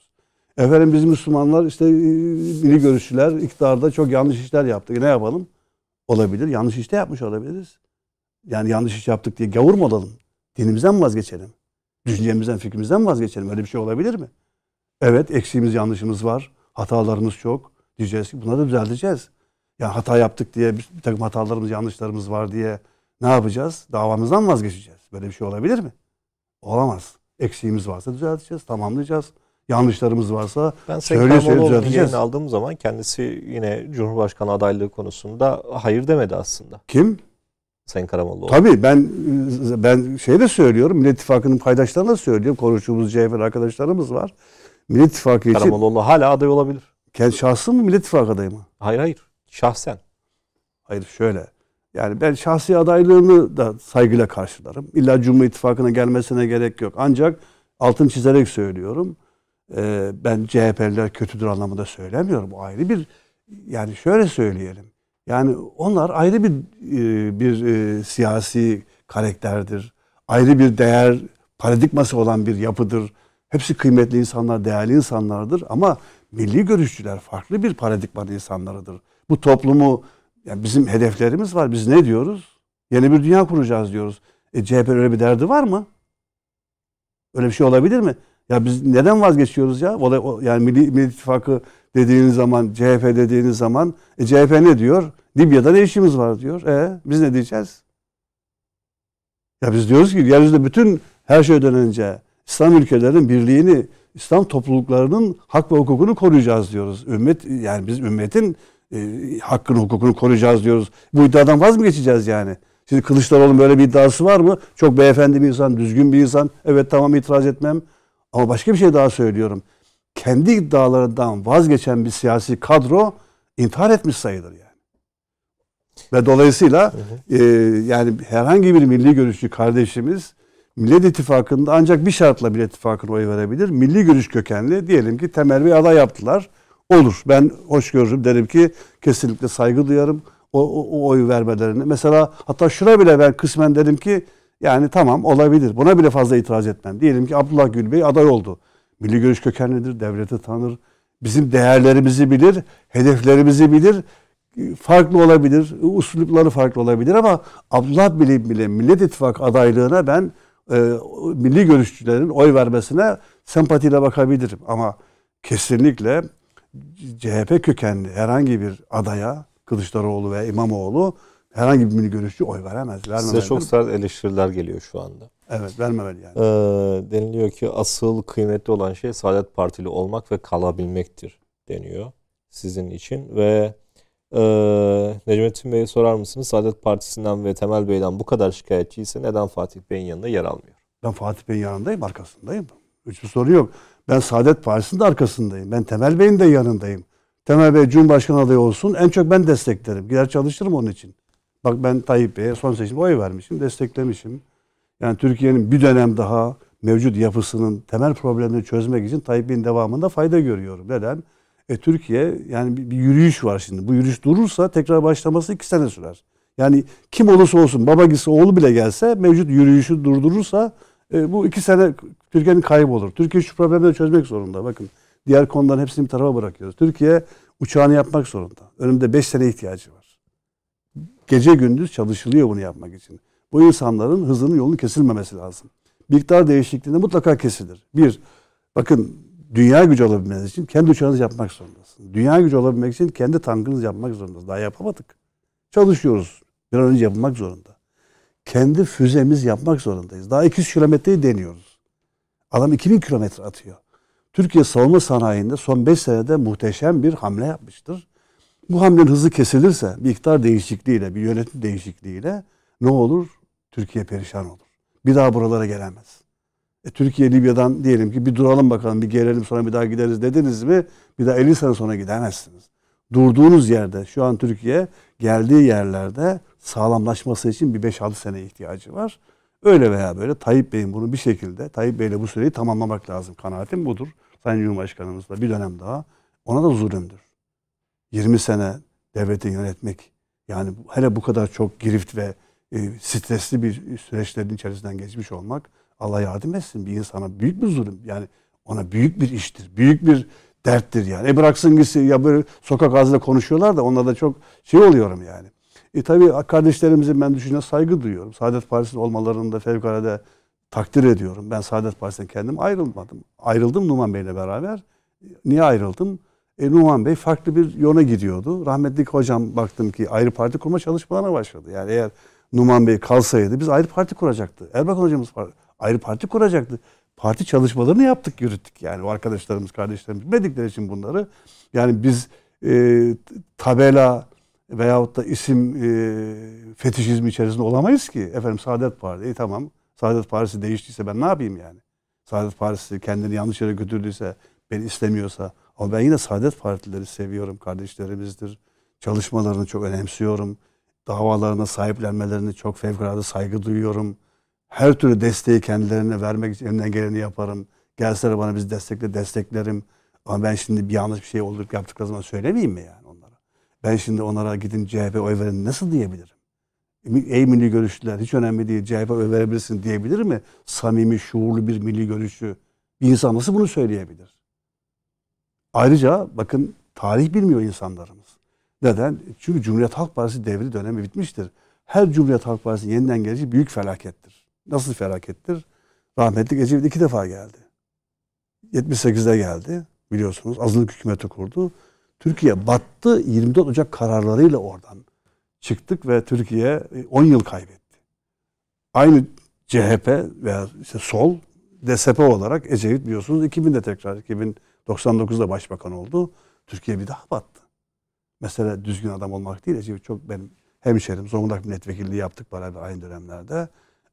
Efendim biz Müslümanlar işte dini e, görüşçüler iktidarda çok yanlış işler yaptık. E, ne yapalım? Olabilir. Yanlış işte yapmış olabiliriz. Yani yanlış iş yaptık diye gavur mu olalım? Dinimizden mi vazgeçelim? Düşüncemizden, fikrimizden vazgeçelim. Öyle bir şey olabilir mi? Evet, eksiğimiz, yanlışımız var. Hatalarımız çok. Diyeceğiz ki bunları düzelteceğiz. Yani hata yaptık diye bir takım hatalarımız, yanlışlarımız var diye ne yapacağız? Davamızdan vazgeçeceğiz. Böyle bir şey olabilir mi? Olamaz. Eksiğimiz varsa düzelteceğiz, tamamlayacağız. Yanlışlarımız varsa ben söyle söyle düzelteceğiz. Ben aldığım zaman kendisi yine Cumhurbaşkanı adaylığı konusunda hayır demedi aslında. Kim? Sayın Karamollaoğlu. Tabii ben ben şey de söylüyorum. Millet İttifakı'nın paydaşlarına söylüyorum. Konuştuğumuz CHP arkadaşlarımız var. Millet İttifakı için... Karamollaoğlu hala aday olabilir. Kendi şahsı mı Millet İttifakı adayı mı? Hayır hayır. Şahsen. Hayır şöyle. Yani ben şahsi adaylığını da saygıyla karşılarım. İlla Cumhur İttifakı'na gelmesine gerek yok. Ancak altın çizerek söylüyorum. Ee, ben CHP'liler kötüdür anlamında söylemiyorum. O ayrı bir yani şöyle söyleyelim. Yani onlar ayrı bir e, bir e, siyasi karakterdir. Ayrı bir değer paradigması olan bir yapıdır. Hepsi kıymetli insanlar, değerli insanlardır ama milli görüşçüler farklı bir paradigma insanlarıdır. Bu toplumu yani bizim hedeflerimiz var. Biz ne diyoruz? Yeni bir dünya kuracağız diyoruz. E, CHP öyle bir derdi var mı? Öyle bir şey olabilir mi? Ya biz neden vazgeçiyoruz ya? yani Milli, Milli İttifakı dediğiniz zaman, CHP dediğiniz zaman e, CHP ne diyor? Libya'da ne işimiz var diyor. E biz ne diyeceğiz? Ya biz diyoruz ki yeryüzünde bütün her şeyden önce İslam ülkelerinin birliğini, İslam topluluklarının hak ve hukukunu koruyacağız diyoruz. Ümmet yani biz ümmetin e, hakkını, hukukunu koruyacağız diyoruz. Bu iddiadan vaz mı geçeceğiz yani? Şimdi Kılıçdaroğlu'nun böyle bir iddiası var mı? Çok beyefendi bir insan, düzgün bir insan. Evet tamam itiraz etmem. Ama başka bir şey daha söylüyorum kendi iddialarından vazgeçen bir siyasi kadro intihar etmiş sayılır yani. Ve dolayısıyla hı hı. E, yani herhangi bir milli görüşçü kardeşimiz Millet İttifakı'nda ancak bir şartla Millet İttifakı'na oy verebilir. Milli görüş kökenli diyelim ki temel bir aday yaptılar. Olur. Ben hoş görürüm. Derim ki kesinlikle saygı duyarım o, o, o oy vermelerini. Mesela hatta şuna bile ben kısmen derim ki yani tamam olabilir. Buna bile fazla itiraz etmem. Diyelim ki Abdullah Gül Bey aday oldu. Milli görüş kökenlidir, devleti tanır, bizim değerlerimizi bilir, hedeflerimizi bilir, farklı olabilir, usulüpları farklı olabilir ama Abdullah Bilim bile Millet İttifakı adaylığına ben e, milli görüşçülerin oy vermesine sempatiyle bakabilirim. Ama kesinlikle CHP kökenli herhangi bir adaya Kılıçdaroğlu veya İmamoğlu herhangi bir görüşçü oy veremez. Vermemeli. Size çok sert eleştiriler geliyor şu anda. Evet vermemeli yani. Ee, deniliyor ki asıl kıymetli olan şey Saadet Partili olmak ve kalabilmektir deniyor sizin için. Ve e, Necmettin Bey'e sorar mısınız Saadet Partisi'nden ve Temel Bey'den bu kadar şikayetçiyse neden Fatih Bey'in yanında yer almıyor? Ben Fatih Bey'in yanındayım arkasındayım. Hiçbir sorun yok. Ben Saadet Partisi'nin de arkasındayım. Ben Temel Bey'in de yanındayım. Temel Bey Cumhurbaşkanı adayı olsun en çok ben desteklerim. Gider çalışırım onun için. Bak ben Tayyip Bey'e son seçimde oy vermişim, desteklemişim. Yani Türkiye'nin bir dönem daha mevcut yapısının temel problemlerini çözmek için Tayyip Bey'in devamında fayda görüyorum. Neden? E, Türkiye yani bir, bir yürüyüş var şimdi. Bu yürüyüş durursa tekrar başlaması iki sene sürer. Yani kim olursa olsun baba gitse oğlu bile gelse mevcut yürüyüşü durdurursa e, bu iki sene Türkiye'nin kaybolur. Türkiye şu problemleri çözmek zorunda. Bakın diğer konuların hepsini bir tarafa bırakıyoruz. Türkiye uçağını yapmak zorunda. Önümde beş sene ihtiyacı var. Gece gündüz çalışılıyor bunu yapmak için. Bu insanların hızının yolunu kesilmemesi lazım. Miktar değişikliğinde mutlaka kesilir. Bir, bakın dünya gücü olabilmeniz için kendi uçağınızı yapmak zorundasınız. Dünya gücü olabilmek için kendi tankınızı yapmak zorundasınız. Daha yapamadık. Çalışıyoruz. Bir an önce yapılmak zorunda. Kendi füzemiz yapmak zorundayız. Daha 200 kilometreyi deniyoruz. Adam 2000 kilometre atıyor. Türkiye savunma sanayinde son 5 senede muhteşem bir hamle yapmıştır. Bu hamlenin hızı kesilirse bir iktidar değişikliğiyle, bir yönetim değişikliğiyle ne olur? Türkiye perişan olur. Bir daha buralara gelemez. E, Türkiye Libya'dan diyelim ki bir duralım bakalım, bir gelelim sonra bir daha gideriz dediniz mi? Bir daha 50 sene sonra gidemezsiniz. Durduğunuz yerde, şu an Türkiye geldiği yerlerde sağlamlaşması için bir 5-6 sene ihtiyacı var. Öyle veya böyle Tayyip Bey'in bunu bir şekilde, Tayyip Bey'le bu süreyi tamamlamak lazım. Kanaatim budur. Sayın Cumhurbaşkanımız bir dönem daha ona da zulümdür. 20 sene devleti yönetmek yani hele bu kadar çok girift ve e, stresli bir süreçlerin içerisinden geçmiş olmak Allah yardım etsin bir insana büyük bir zulüm yani ona büyük bir iştir büyük bir derttir yani. E bıraksın gitsin ya böyle sokak ağzında konuşuyorlar da onlarda çok şey oluyorum yani. E tabii kardeşlerimizin ben düşünce saygı duyuyorum. Saadet Partisi'nin olmalarını da fevkalade takdir ediyorum. Ben Saadet Partisi'nden kendim ayrılmadım. Ayrıldım Numan Bey'le beraber. Niye ayrıldım? e, Numan Bey farklı bir yöne gidiyordu. Rahmetli hocam baktım ki ayrı parti kurma çalışmalarına başladı. Yani eğer Numan Bey kalsaydı biz ayrı parti kuracaktı. Erbakan hocamız ayrı parti kuracaktı. Parti çalışmalarını yaptık, yürüttük yani. O arkadaşlarımız, kardeşlerimiz bilmedikleri için bunları. Yani biz e, tabela veyahut da isim e, fetişizmi içerisinde olamayız ki. Efendim Saadet Partisi, e, tamam. Saadet Partisi değiştiyse ben ne yapayım yani? Saadet Partisi kendini yanlış yere götürdüyse, beni istemiyorsa, ama ben yine Saadet partileri seviyorum. Kardeşlerimizdir. Çalışmalarını çok önemsiyorum. Davalarına sahiplenmelerini çok fevkalade saygı duyuyorum. Her türlü desteği kendilerine vermek için elimden geleni yaparım. Gelseler bana biz destekle desteklerim. Ama ben şimdi bir yanlış bir şey olup yaptıkları zaman söylemeyeyim mi yani onlara? Ben şimdi onlara gidin CHP oy verin nasıl diyebilirim? Ey milli görüşlüler hiç önemli değil CHP oy verebilirsin diyebilir mi? Samimi, şuurlu bir milli görüşü. Bir insan nasıl bunu söyleyebilir? Ayrıca bakın tarih bilmiyor insanlarımız. Neden? Çünkü Cumhuriyet Halk Partisi devri dönemi bitmiştir. Her Cumhuriyet Halk Partisi yeniden gelişi büyük felakettir. Nasıl felakettir? Rahmetli Ecevit iki defa geldi. 78'de geldi biliyorsunuz. Azınlık hükümeti kurdu. Türkiye battı 24 Ocak kararlarıyla oradan çıktık ve Türkiye 10 e, yıl kaybetti. Aynı CHP veya işte sol DSP olarak Ecevit biliyorsunuz 2000'de tekrar 2000 99'da başbakan oldu. Türkiye bir daha battı. Mesela düzgün adam olmak değil. Ecevit çok benim hemşerim. Zonguldak milletvekilliği yaptık beraber aynı dönemlerde.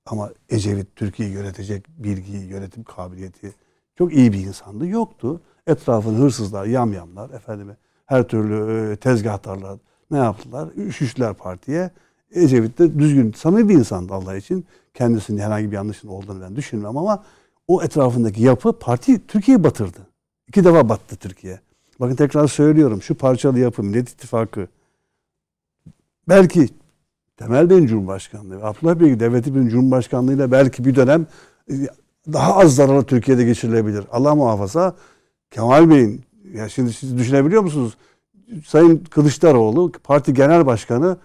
Ama Ecevit Türkiye'yi yönetecek bilgiyi, yönetim kabiliyeti çok iyi bir insandı. Yoktu. Etrafını hırsızlar, yamyamlar, Efendim her türlü e, tezgahtarlar ne yaptılar? Üşüştüler partiye. Ecevit de düzgün, samimi bir insandı Allah için. Kendisinin herhangi bir yanlışın olduğunu ben düşünmem ama o etrafındaki yapı parti Türkiye'yi batırdı. İki defa battı Türkiye. Bakın tekrar söylüyorum şu parçalı yapı Millet İttifakı belki Temel Bey'in Cumhurbaşkanlığı, Abdullah Bey Devleti Bey'in Cumhurbaşkanlığıyla belki bir dönem e, daha az zararlı Türkiye'de geçirilebilir. Allah muhafaza Kemal Bey'in, ya şimdi siz düşünebiliyor musunuz? Sayın Kılıçdaroğlu, parti genel başkanı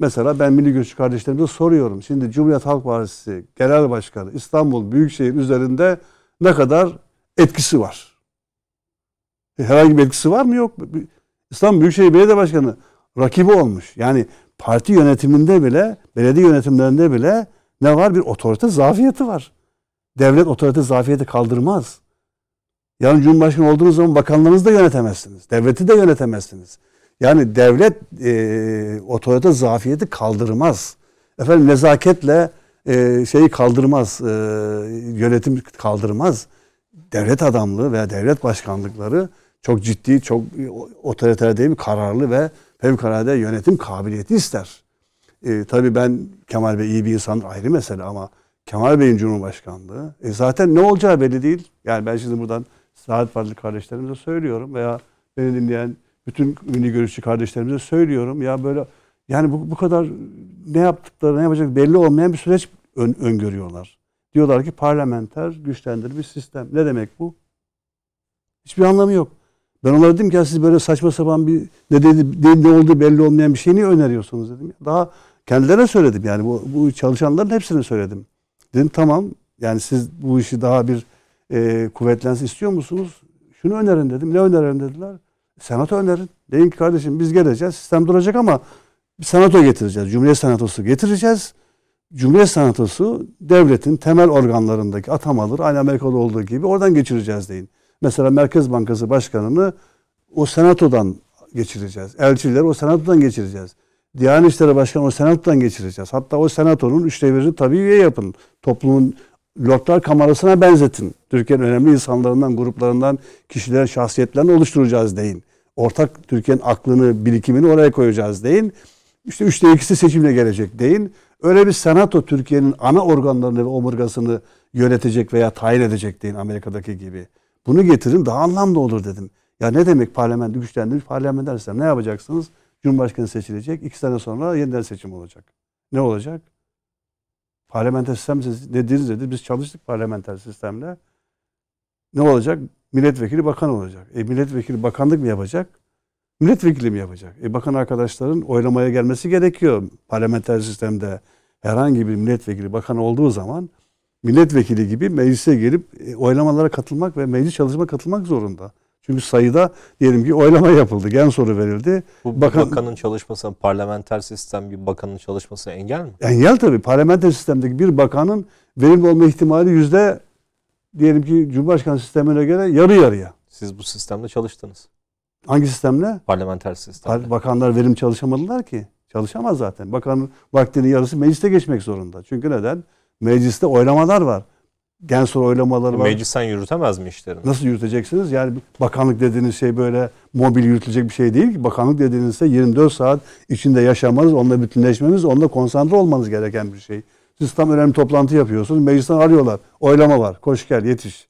Mesela ben Milli Görüşçü kardeşlerimize soruyorum. Şimdi Cumhuriyet Halk Partisi Genel Başkanı İstanbul Büyükşehir üzerinde ne kadar etkisi var? E, herhangi bir etkisi var mı? Yok. İstanbul Büyükşehir Belediye Başkanı rakibi olmuş. Yani parti yönetiminde bile, belediye yönetimlerinde bile ne var? Bir otorite zafiyeti var. Devlet otorite zafiyeti kaldırmaz. Yarın Cumhurbaşkanı olduğunuz zaman bakanlarınızı da yönetemezsiniz. Devleti de yönetemezsiniz. Yani devlet e, otorite zafiyeti kaldırmaz. Efendim nezaketle e, şeyi kaldırmaz. E, yönetim kaldırmaz. Devlet adamlığı veya devlet başkanlıkları çok ciddi, çok e, otoriter değil mi? Kararlı ve fevkalade yönetim kabiliyeti ister. E, tabii ben Kemal Bey iyi bir insan ayrı mesele ama Kemal Bey'in Cumhurbaşkanlığı e, zaten ne olacağı belli değil. Yani ben şimdi buradan Saat Fadlı kardeşlerimize söylüyorum veya beni dinleyen bütün milli görüşçü kardeşlerimize söylüyorum. Ya böyle yani bu, bu kadar ne yaptıkları ne yapacak belli olmayan bir süreç ön, öngörüyorlar. Diyorlar ki parlamenter güçlendirilmiş sistem. Ne demek bu? Hiçbir anlamı yok. Ben onlara dedim ki ya siz böyle saçma sapan bir ne dedi ne, ne oldu belli olmayan bir şey niye öneriyorsunuz dedim. Daha kendilerine söyledim yani bu, bu çalışanların hepsine söyledim. Dedim tamam yani siz bu işi daha bir e, kuvvetlensin istiyor musunuz? Şunu önerin dedim. Ne önerin dediler? Senato önerin. Deyin ki kardeşim biz geleceğiz. Sistem duracak ama bir senato getireceğiz. Cumhuriyet senatosu getireceğiz. Cumhuriyet senatosu devletin temel organlarındaki atamaları aynı Amerika'da olduğu gibi oradan geçireceğiz deyin. Mesela Merkez Bankası Başkanı'nı o senatodan geçireceğiz. Elçileri o senatodan geçireceğiz. Diyanet İşleri Başkanı o senatodan geçireceğiz. Hatta o senatonun üçte birini tabii üye yapın. Toplumun Lordlar Kamerası'na benzetin. Türkiye'nin önemli insanlarından, gruplarından, kişiler, şahsiyetlerini oluşturacağız deyin. Ortak Türkiye'nin aklını, birikimini oraya koyacağız deyin. İşte üçte ikisi seçimle gelecek deyin. Öyle bir senato Türkiye'nin ana organlarını ve omurgasını yönetecek veya tayin edecek deyin Amerika'daki gibi. Bunu getirin daha anlamlı olur dedim. Ya ne demek parlamento güçlendirilmiş parlamenter sistem? Ne yapacaksınız? Cumhurbaşkanı seçilecek. iki sene sonra yeniden seçim olacak. Ne olacak? Parlamenter sistem dediniz dedi. Biz çalıştık parlamenter sistemle. Ne olacak? Milletvekili bakan olacak. E milletvekili bakanlık mı yapacak? Milletvekili mi yapacak? E bakan arkadaşların oylamaya gelmesi gerekiyor. Parlamenter sistemde herhangi bir milletvekili bakan olduğu zaman milletvekili gibi meclise gelip e, oylamalara katılmak ve meclis çalışma katılmak zorunda. Çünkü sayıda diyelim ki oylama yapıldı, gen soru verildi. Bu Bakan, bakanın çalışması parlamenter sistem bir bakanın çalışması engel mi? Engel tabii. Parlamenter sistemdeki bir bakanın verimli olma ihtimali yüzde diyelim ki Cumhurbaşkanı sistemine göre yarı yarıya. Siz bu sistemde çalıştınız. Hangi sistemle? Parlamenter sistemle. Bakanlar verim çalışamadılar ki. Çalışamaz zaten. Bakanın vaktinin yarısı mecliste geçmek zorunda. Çünkü neden? Mecliste oylamalar var. Gen soru oylamaları var. Meclisten yürütemez mi işlerini? Nasıl yürüteceksiniz? Yani bakanlık dediğiniz şey böyle mobil yürütülecek bir şey değil ki. Bakanlık dediğiniz şey 24 saat içinde yaşamanız, onunla bütünleşmeniz, onunla konsantre olmanız gereken bir şey. Siz tam önemli toplantı yapıyorsunuz. Meclisten arıyorlar. Oylama var. Koş gel yetiş.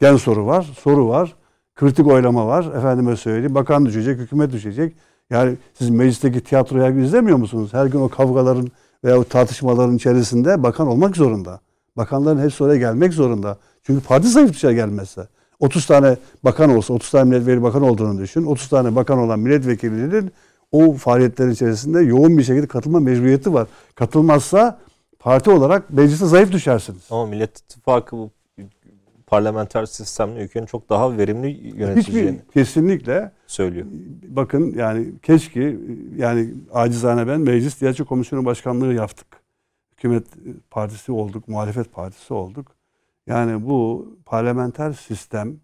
Gen soru var. Soru var. Kritik oylama var. Efendime söyleyeyim. Bakan düşecek, hükümet düşecek. Yani siz meclisteki tiyatroyu her gün izlemiyor musunuz? Her gün o kavgaların veya tartışmaların içerisinde bakan olmak zorunda. Bakanların hepsi oraya gelmek zorunda. Çünkü parti zayıf dışarı gelmezse. 30 tane bakan olsa, 30 tane milletvekili bakan olduğunu düşün. 30 tane bakan olan milletvekilinin o faaliyetlerin içerisinde yoğun bir şekilde katılma mecburiyeti var. Katılmazsa parti olarak meclise zayıf düşersiniz. Ama Millet İttifakı bu parlamenter sistemle ülkenin çok daha verimli yöneteceğini kesinlikle söylüyor. Bakın yani keşke yani acizane ben Meclis Diyalog Komisyonu Başkanlığı yaptık. Hükümet partisi olduk, muhalefet partisi olduk. Yani bu parlamenter sistem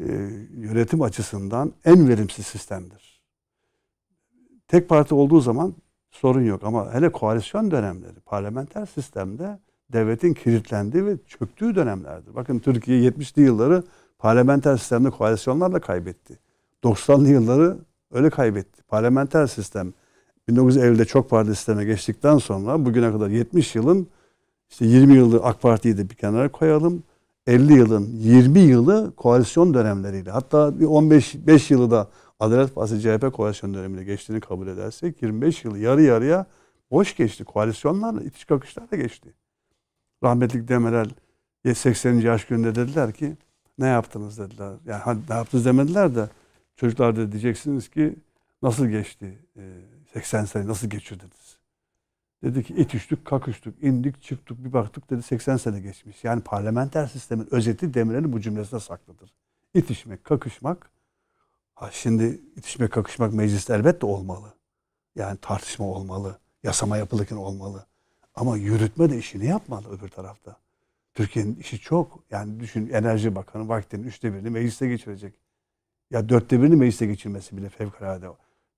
e, yönetim açısından en verimsiz sistemdir. Tek parti olduğu zaman sorun yok ama hele koalisyon dönemleri parlamenter sistemde devletin kilitlendiği ve çöktüğü dönemlerdir. Bakın Türkiye 70'li yılları parlamenter sistemde koalisyonlarla kaybetti. 90'lı yılları öyle kaybetti. Parlamenter sistem 1950'de çok parti sisteme geçtikten sonra bugüne kadar 70 yılın işte 20 yılı AK Parti'yi de bir kenara koyalım. 50 yılın 20 yılı koalisyon dönemleriyle hatta bir 15 5 yılı da Adalet Partisi CHP koalisyon dönemiyle geçtiğini kabul edersek 25 yılı yarı yarıya boş geçti. Koalisyonlarla itiş kakışlarla geçti rahmetli Demirel 80. yaş gününde dediler ki ne yaptınız dediler. Yani ne yaptınız demediler de çocuklar da diyeceksiniz ki nasıl geçti? 80 e, sene nasıl geçirdiniz? Dedi ki itiştik, kakıştık, indik, çıktık, bir baktık dedi 80 sene geçmiş. Yani parlamenter sistemin özeti Demirel'in bu cümlesinde saklıdır. İtişmek, kakışmak. Ha şimdi itişmek, kakışmak mecliste elbette olmalı. Yani tartışma olmalı. Yasama yapılırken olmalı. Ama yürütme de işini yapmalı öbür tarafta. Türkiye'nin işi çok. Yani düşün Enerji Bakanı vaktinin üçte birini mecliste geçirecek. Ya dörtte birini mecliste geçirmesi bile fevkalade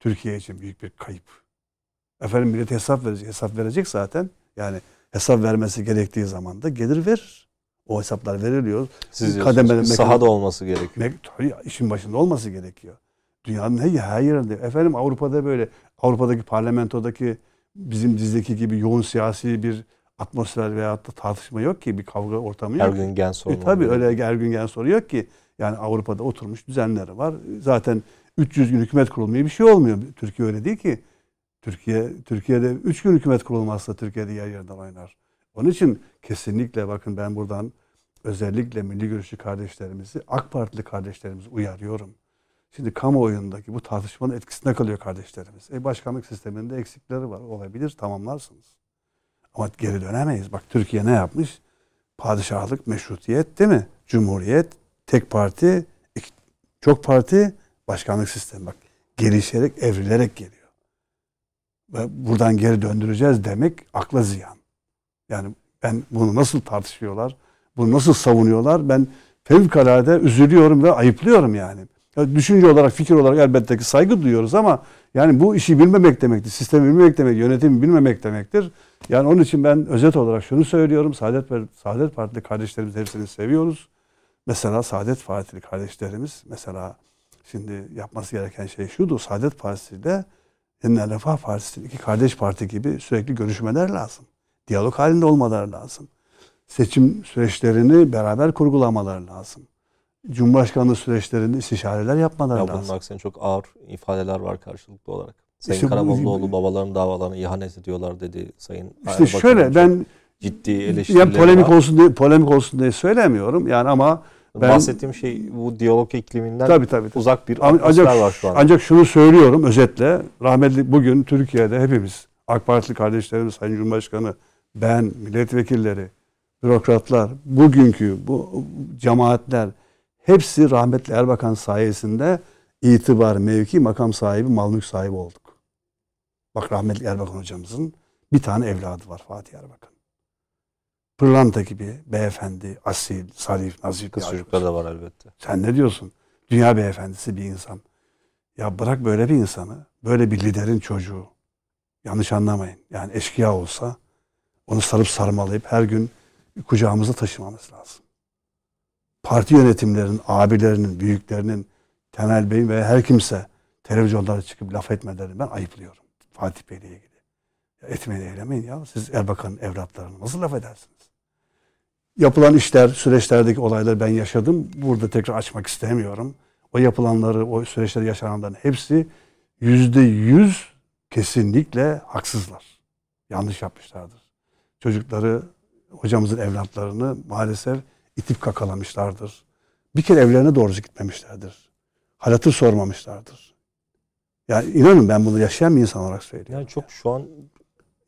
Türkiye için büyük bir kayıp. Efendim millet hesap verecek. Hesap verecek zaten. Yani hesap vermesi gerektiği zaman da gelir verir. O hesaplar veriliyor. Siz kademeli sahada olması gerekiyor. İşin başında olması gerekiyor. Dünyanın her, her yerinde. Efendim Avrupa'da böyle. Avrupa'daki parlamentodaki bizim dizdeki gibi yoğun siyasi bir atmosfer veya da tartışma yok ki bir kavga ortamı yok. Ergün gen soru. E, tabii öyle Ergün gen soru yok ki. Yani Avrupa'da oturmuş düzenleri var. Zaten 300 gün hükümet kurulmuyor bir şey olmuyor. Türkiye öyle değil ki. Türkiye Türkiye'de 3 gün hükümet kurulmazsa Türkiye'de yer yerden oynar. Onun için kesinlikle bakın ben buradan özellikle milli görüşlü kardeşlerimizi, AK Partili kardeşlerimizi uyarıyorum. Şimdi kamuoyundaki bu tartışmanın etkisine kalıyor kardeşlerimiz. E başkanlık sisteminde eksikleri var. Olabilir tamamlarsınız. Ama geri dönemeyiz. Bak Türkiye ne yapmış? Padişahlık, meşrutiyet değil mi? Cumhuriyet, tek parti, çok parti, başkanlık sistemi. Bak gelişerek, evrilerek geliyor. Ve buradan geri döndüreceğiz demek akla ziyan. Yani ben bunu nasıl tartışıyorlar, bunu nasıl savunuyorlar ben fevkalade üzülüyorum ve ayıplıyorum yani. Ya düşünce olarak, fikir olarak elbette ki saygı duyuyoruz ama yani bu işi bilmemek demektir. Sistemi bilmemek demek, yönetimi bilmemek demektir. Yani onun için ben özet olarak şunu söylüyorum. Saadet, Saadet Partili kardeşlerimiz hepsini seviyoruz. Mesela Saadet Partili kardeşlerimiz mesela şimdi yapması gereken şey şudur. Saadet Partisi ile Yeniden Refah Partisi'nin iki kardeş parti gibi sürekli görüşmeler lazım. Diyalog halinde olmaları lazım. Seçim süreçlerini beraber kurgulamaları lazım. Cumhurbaşkanlığı süreçlerinde istişareler yapmaları ya lazım. Bunun çok ağır ifadeler var karşılıklı olarak. Sayın işte Karamollaoğlu babaların davalarını ihanet ediyorlar dedi Sayın İşte şöyle ben ciddi eleştiriler yani polemik var. olsun diye polemik olsun diye söylemiyorum. Yani ama ben, bahsettiğim şey bu diyalog ikliminden tabii, tabii, tabii. uzak bir atmosfer ancak, var şu an. Ancak şunu söylüyorum özetle. Rahmetli bugün Türkiye'de hepimiz AK Partili kardeşlerimiz, Sayın Cumhurbaşkanı, ben, milletvekilleri, bürokratlar, bugünkü bu cemaatler Hepsi rahmetli Erbakan sayesinde itibar, mevki, makam sahibi, mal mülk sahibi olduk. Bak rahmetli Erbakan hocamızın bir tane evladı var Fatih Erbakan. Pırlanta gibi beyefendi, asil, sarif, nazif Kız çocukları da var elbette. Sen ne diyorsun? Dünya beyefendisi bir insan. Ya bırak böyle bir insanı, böyle bir liderin çocuğu. Yanlış anlamayın. Yani eşkıya olsa onu sarıp sarmalayıp her gün kucağımızda taşımamız lazım parti yönetimlerinin, abilerinin, büyüklerinin, Temel Bey'in ve her kimse televizyonlara çıkıp laf etmelerini ben ayıplıyorum. Fatih Bey'le ilgili. Ya etmeyin, eylemeyin ya. Siz Erbakan'ın evlatlarını nasıl laf edersiniz? Yapılan işler, süreçlerdeki olayları ben yaşadım. Burada tekrar açmak istemiyorum. O yapılanları, o süreçlerde yaşananların hepsi yüzde yüz kesinlikle haksızlar. Yanlış yapmışlardır. Çocukları, hocamızın evlatlarını maalesef itip kakalamışlardır. Bir kere evlerine doğru gitmemişlerdir. Halatı sormamışlardır. Yani inanın ben bunu yaşayan bir insan olarak söylüyorum. Yani çok şu an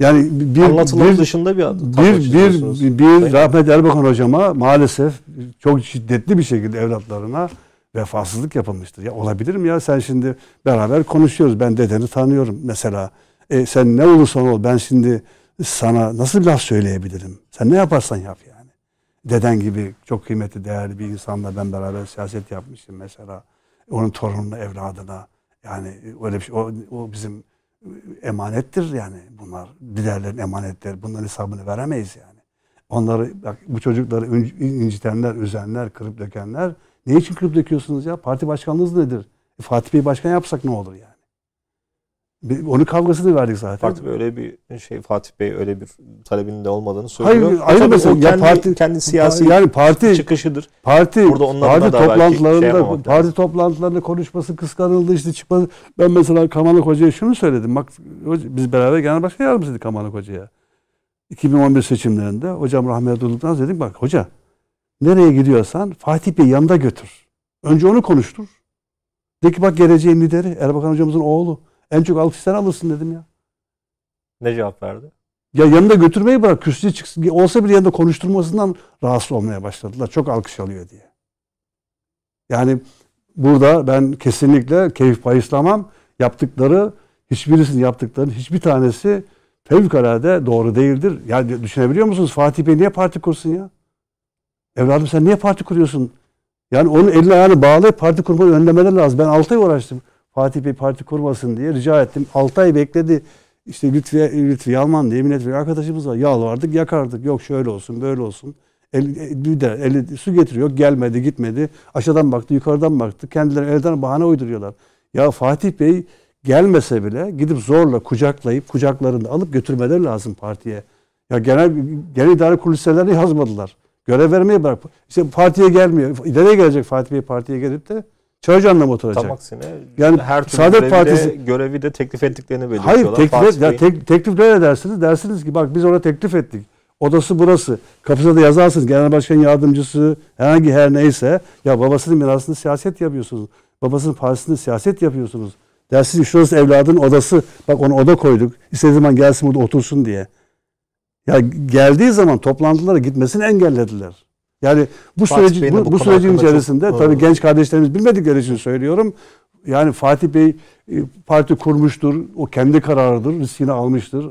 yani bir anlatılan bir, dışında bir adım. Bir bir bir, bir rahmet Erbakan hocama maalesef çok şiddetli bir şekilde evlatlarına vefasızlık yapılmıştır. Ya olabilir mi ya sen şimdi beraber konuşuyoruz. Ben dedeni tanıyorum mesela. E, sen ne olursan ol ben şimdi sana nasıl bir laf söyleyebilirim? Sen ne yaparsan yap ya deden gibi çok kıymetli değerli bir insanla ben beraber siyaset yapmıştım mesela. Onun torununa, evladına yani öyle bir şey. O, o bizim emanettir yani bunlar. Liderlerin emanetleri. Bunların hesabını veremeyiz yani. Onları bak bu çocukları incitenler, üzenler, kırıp dökenler. Ne için kırıp döküyorsunuz ya? Parti başkanınız nedir? E, Fatih Bey başkan yapsak ne olur yani? Onun kavgasını verdik zaten. Parti böyle bir şey Fatih Bey öyle bir talebinin de olmadığını söylüyor. Hayır, ayrı mesela. Kendi, ya parti kendi siyasi yani parti çıkışıdır. Parti Burada parti toplantılarında şey parti toplantılarında konuşması kıskanıldı işte çıkmadı. Ben mesela Kamalak Hoca'ya şunu söyledim. Bak biz beraber genel başkan yardımcısıydık Kamalak Hoca'ya. 2011 seçimlerinde hocam rahmetli olduktan sonra dedim bak hoca nereye gidiyorsan Fatih Bey yanında götür. Önce onu konuştur. De ki bak geleceğin lideri Erbakan hocamızın oğlu. En çok alkış sen alırsın dedim ya. Ne cevap verdi? Ya yanında götürmeyi bırak kürsüye çıksın. Olsa bir yanında konuşturmasından rahatsız olmaya başladılar. Çok alkış alıyor diye. Yani burada ben kesinlikle keyif payıslamam. Yaptıkları, hiçbirisinin yaptıklarının hiçbir tanesi fevkalade doğru değildir. Yani düşünebiliyor musunuz? Fatih Bey niye parti kursun ya? Evladım sen niye parti kuruyorsun? Yani onun elini ayağını bağlayıp parti kurmayı önlemeleri lazım. Ben 6 ay uğraştım. Fatih Bey parti kurmasın diye rica ettim. 6 ay bekledi. İşte Lütfi, Lütfi alman diye milletvekili arkadaşımız var. Yalvardık yakardık. Yok şöyle olsun böyle olsun. El, e, bir de el, su getiriyor. Gelmedi gitmedi. Aşağıdan baktı yukarıdan baktı. Kendileri elden bahane uyduruyorlar. Ya Fatih Bey gelmese bile gidip zorla kucaklayıp kucaklarında alıp götürmeleri lazım partiye. Ya genel, genel idare kulislerleri yazmadılar. Görev vermeye bırak. İşte partiye gelmiyor. Nereye gelecek Fatih Bey partiye gelip de Çağrıcı anlamı oturacak. Tam aksine yani her türlü Saadet görevi, Partisi, de, görevi de teklif ettiklerini belirtiyorlar. Hayır teklif, et, ya, tek, teklif ne edersiniz? Dersiniz ki bak biz ona teklif ettik. Odası burası. Kapısına da yazarsınız. Genel Başkan Yardımcısı herhangi her neyse. Ya babasının mirasını siyaset yapıyorsunuz. Babasının partisinde siyaset yapıyorsunuz. Dersiniz ki şurası evladın odası. Bak onu oda koyduk. İstediği zaman gelsin burada otursun diye. Ya geldiği zaman toplantılara gitmesini engellediler. Yani bu Fatih süreci bu, bu, sürecin içerisinde çok... tabii genç kardeşlerimiz bilmedikleri için söylüyorum. Yani Fatih Bey e, parti kurmuştur. O kendi kararıdır. Riskini almıştır.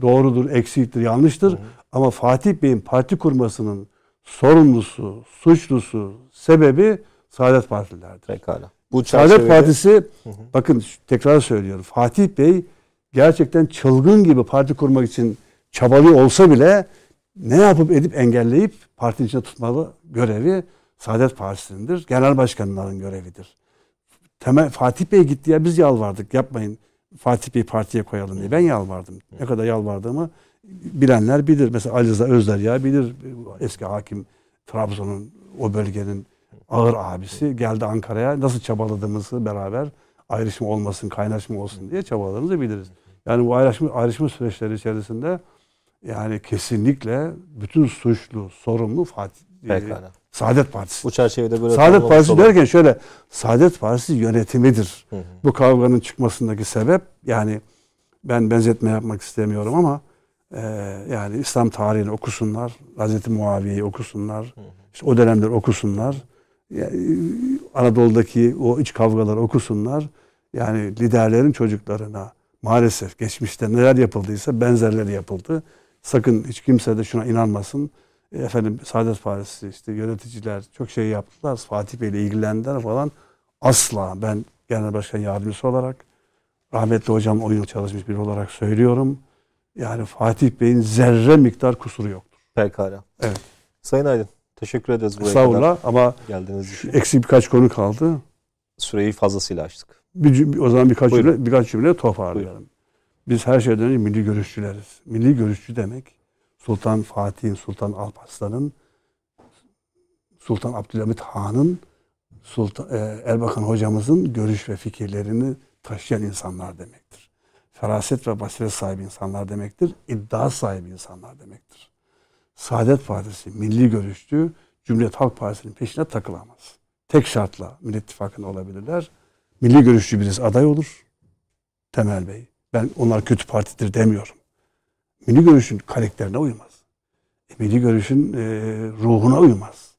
Doğrudur, eksiktir, yanlıştır. Hı. Ama Fatih Bey'in parti kurmasının sorumlusu, suçlusu, sebebi Saadet Partililerdir. Pekala. Bu çerçevede... Saadet Partisi, hı hı. bakın tekrar söylüyorum. Fatih Bey gerçekten çılgın gibi parti kurmak için çabalıyor olsa bile ne yapıp edip engelleyip partinin içinde tutmalı görevi Saadet Partisindir, Genel başkanların görevidir. Temel, Fatih Bey gitti ya biz yalvardık yapmayın Fatih Bey partiye koyalım diye. Ben yalvardım. Ne kadar yalvardığımı bilenler bilir. Mesela Ali Rıza ya bilir. Eski hakim Trabzon'un o bölgenin ağır abisi geldi Ankara'ya. Nasıl çabaladığımızı beraber ayrışma olmasın, kaynaşma olsun diye çabaladığımızı biliriz. Yani bu ayrışma, ayrışma süreçleri içerisinde yani kesinlikle bütün suçlu, sorumlu Fatih e, Pekala. Saadet Partisi. Bu çerçevede böyle Saadet Partisi olur. derken şöyle Saadet Partisi yönetimidir. Hı hı. Bu kavganın çıkmasındaki sebep yani ben benzetme yapmak istemiyorum ama e, yani İslam tarihini okusunlar, Hazreti Muaviye'yi okusunlar, hı hı. işte o dönemleri okusunlar. Yani, e, Anadolu'daki o iç kavgaları okusunlar. Yani liderlerin çocuklarına maalesef geçmişte neler yapıldıysa benzerleri yapıldı. Sakın hiç kimse de şuna inanmasın. E, efendim Saadet Partisi işte yöneticiler çok şey yaptılar. Fatih Bey ile ilgilendiler falan. Asla ben Genel Başkan Yardımcısı olarak rahmetli hocam o yıl çalışmış biri olarak söylüyorum. Yani Fatih Bey'in zerre miktar kusuru yoktur. Pekala. Evet. Sayın Aydın teşekkür ederiz buraya Sağ kadar. ama geldiniz. eksik birkaç konu kaldı. Süreyi fazlasıyla açtık. Bir, o zaman birkaç Buyurun. cümle, birkaç cümle toparlayalım. Buyurun. Biz her şeyden önce milli görüşçüleriz. Milli görüşçü demek Sultan Fatih'in, Sultan Alparslan'ın, Sultan Abdülhamit Han'ın, Sultan, e, Erbakan hocamızın görüş ve fikirlerini taşıyan insanlar demektir. Feraset ve basiret sahibi insanlar demektir. İddia sahibi insanlar demektir. Saadet Partisi, milli görüşçü, Cumhuriyet Halk Partisi'nin peşine takılamaz. Tek şartla Millet İttifakı'nda olabilirler. Milli görüşçü birisi aday olur. Temel Bey. Ben onlar kötü partidir demiyorum. Milli görüşün karakterine uymaz. E, milli görüşün e, ruhuna uymaz.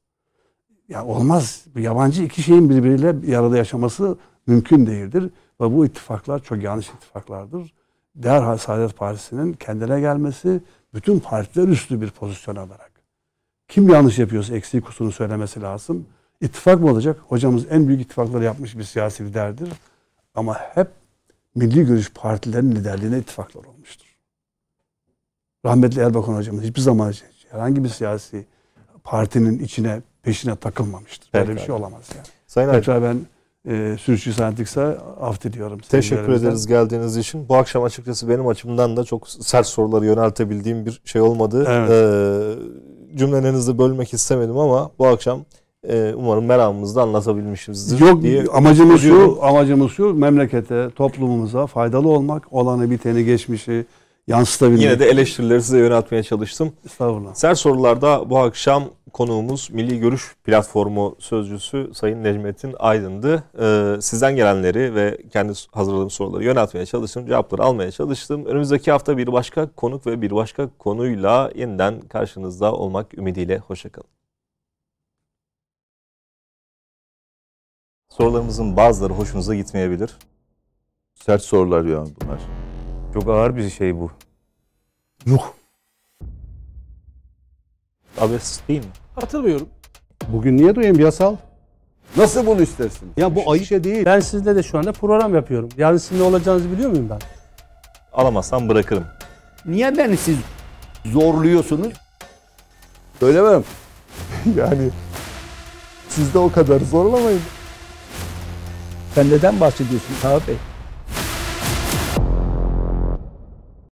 Ya olmaz. Yabancı iki şeyin birbiriyle bir arada yaşaması mümkün değildir. Ve bu ittifaklar çok yanlış ittifaklardır. Derhal Saadet Partisi'nin kendine gelmesi, bütün partiler üstü bir pozisyon alarak. Kim yanlış yapıyorsa eksiği kusurunu söylemesi lazım. İttifak mı olacak? Hocamız en büyük ittifakları yapmış bir siyasi liderdir. Ama hep milli görüş partilerinin liderliğine ittifaklar olmuştur. Rahmetli Erbakan hocamız hiçbir zaman herhangi bir siyasi partinin içine peşine takılmamıştır. Böyle bir şey olamaz yani. Sayın Tekrar ben e, sürüşçü sanatlıksa af diliyorum. Teşekkür ederiz geldiğiniz için. Bu akşam açıkçası benim açımdan da çok sert soruları yöneltebildiğim bir şey olmadı. Evet. Ee, cümlelerinizi bölmek istemedim ama bu akşam e, umarım meramımızı da anlatabilmişizdir Yok, diye. Amacımız şu, amacımız şu memlekete, toplumumuza faydalı olmak, olanı biteni, geçmişi yansıtabilmek. Yine de eleştirileri size yöneltmeye çalıştım. Estağfurullah. Ser sorularda bu akşam konuğumuz Milli Görüş Platformu Sözcüsü Sayın Necmettin Aydın'dı. Ee, sizden gelenleri ve kendi hazırladığım soruları yöneltmeye çalıştım, cevapları almaya çalıştım. Önümüzdeki hafta bir başka konuk ve bir başka konuyla yeniden karşınızda olmak ümidiyle. Hoşçakalın. Sorularımızın bazıları hoşunuza gitmeyebilir. Sert sorular ya bunlar. Çok ağır bir şey bu. Yok. Abes değil mi? Hatırlıyorum. Bugün niye duyayım yasal? Nasıl bunu istersin? Ya bu ayşe değil. Ben sizle de şu anda program yapıyorum. Yarın sizin ne olacağınızı biliyor muyum ben? Alamazsam bırakırım. Niye beni siz zorluyorsunuz? Söylemem. [laughs] yani siz de o kadar zorlamayın. Sen neden bahsediyorsun Taha Bey?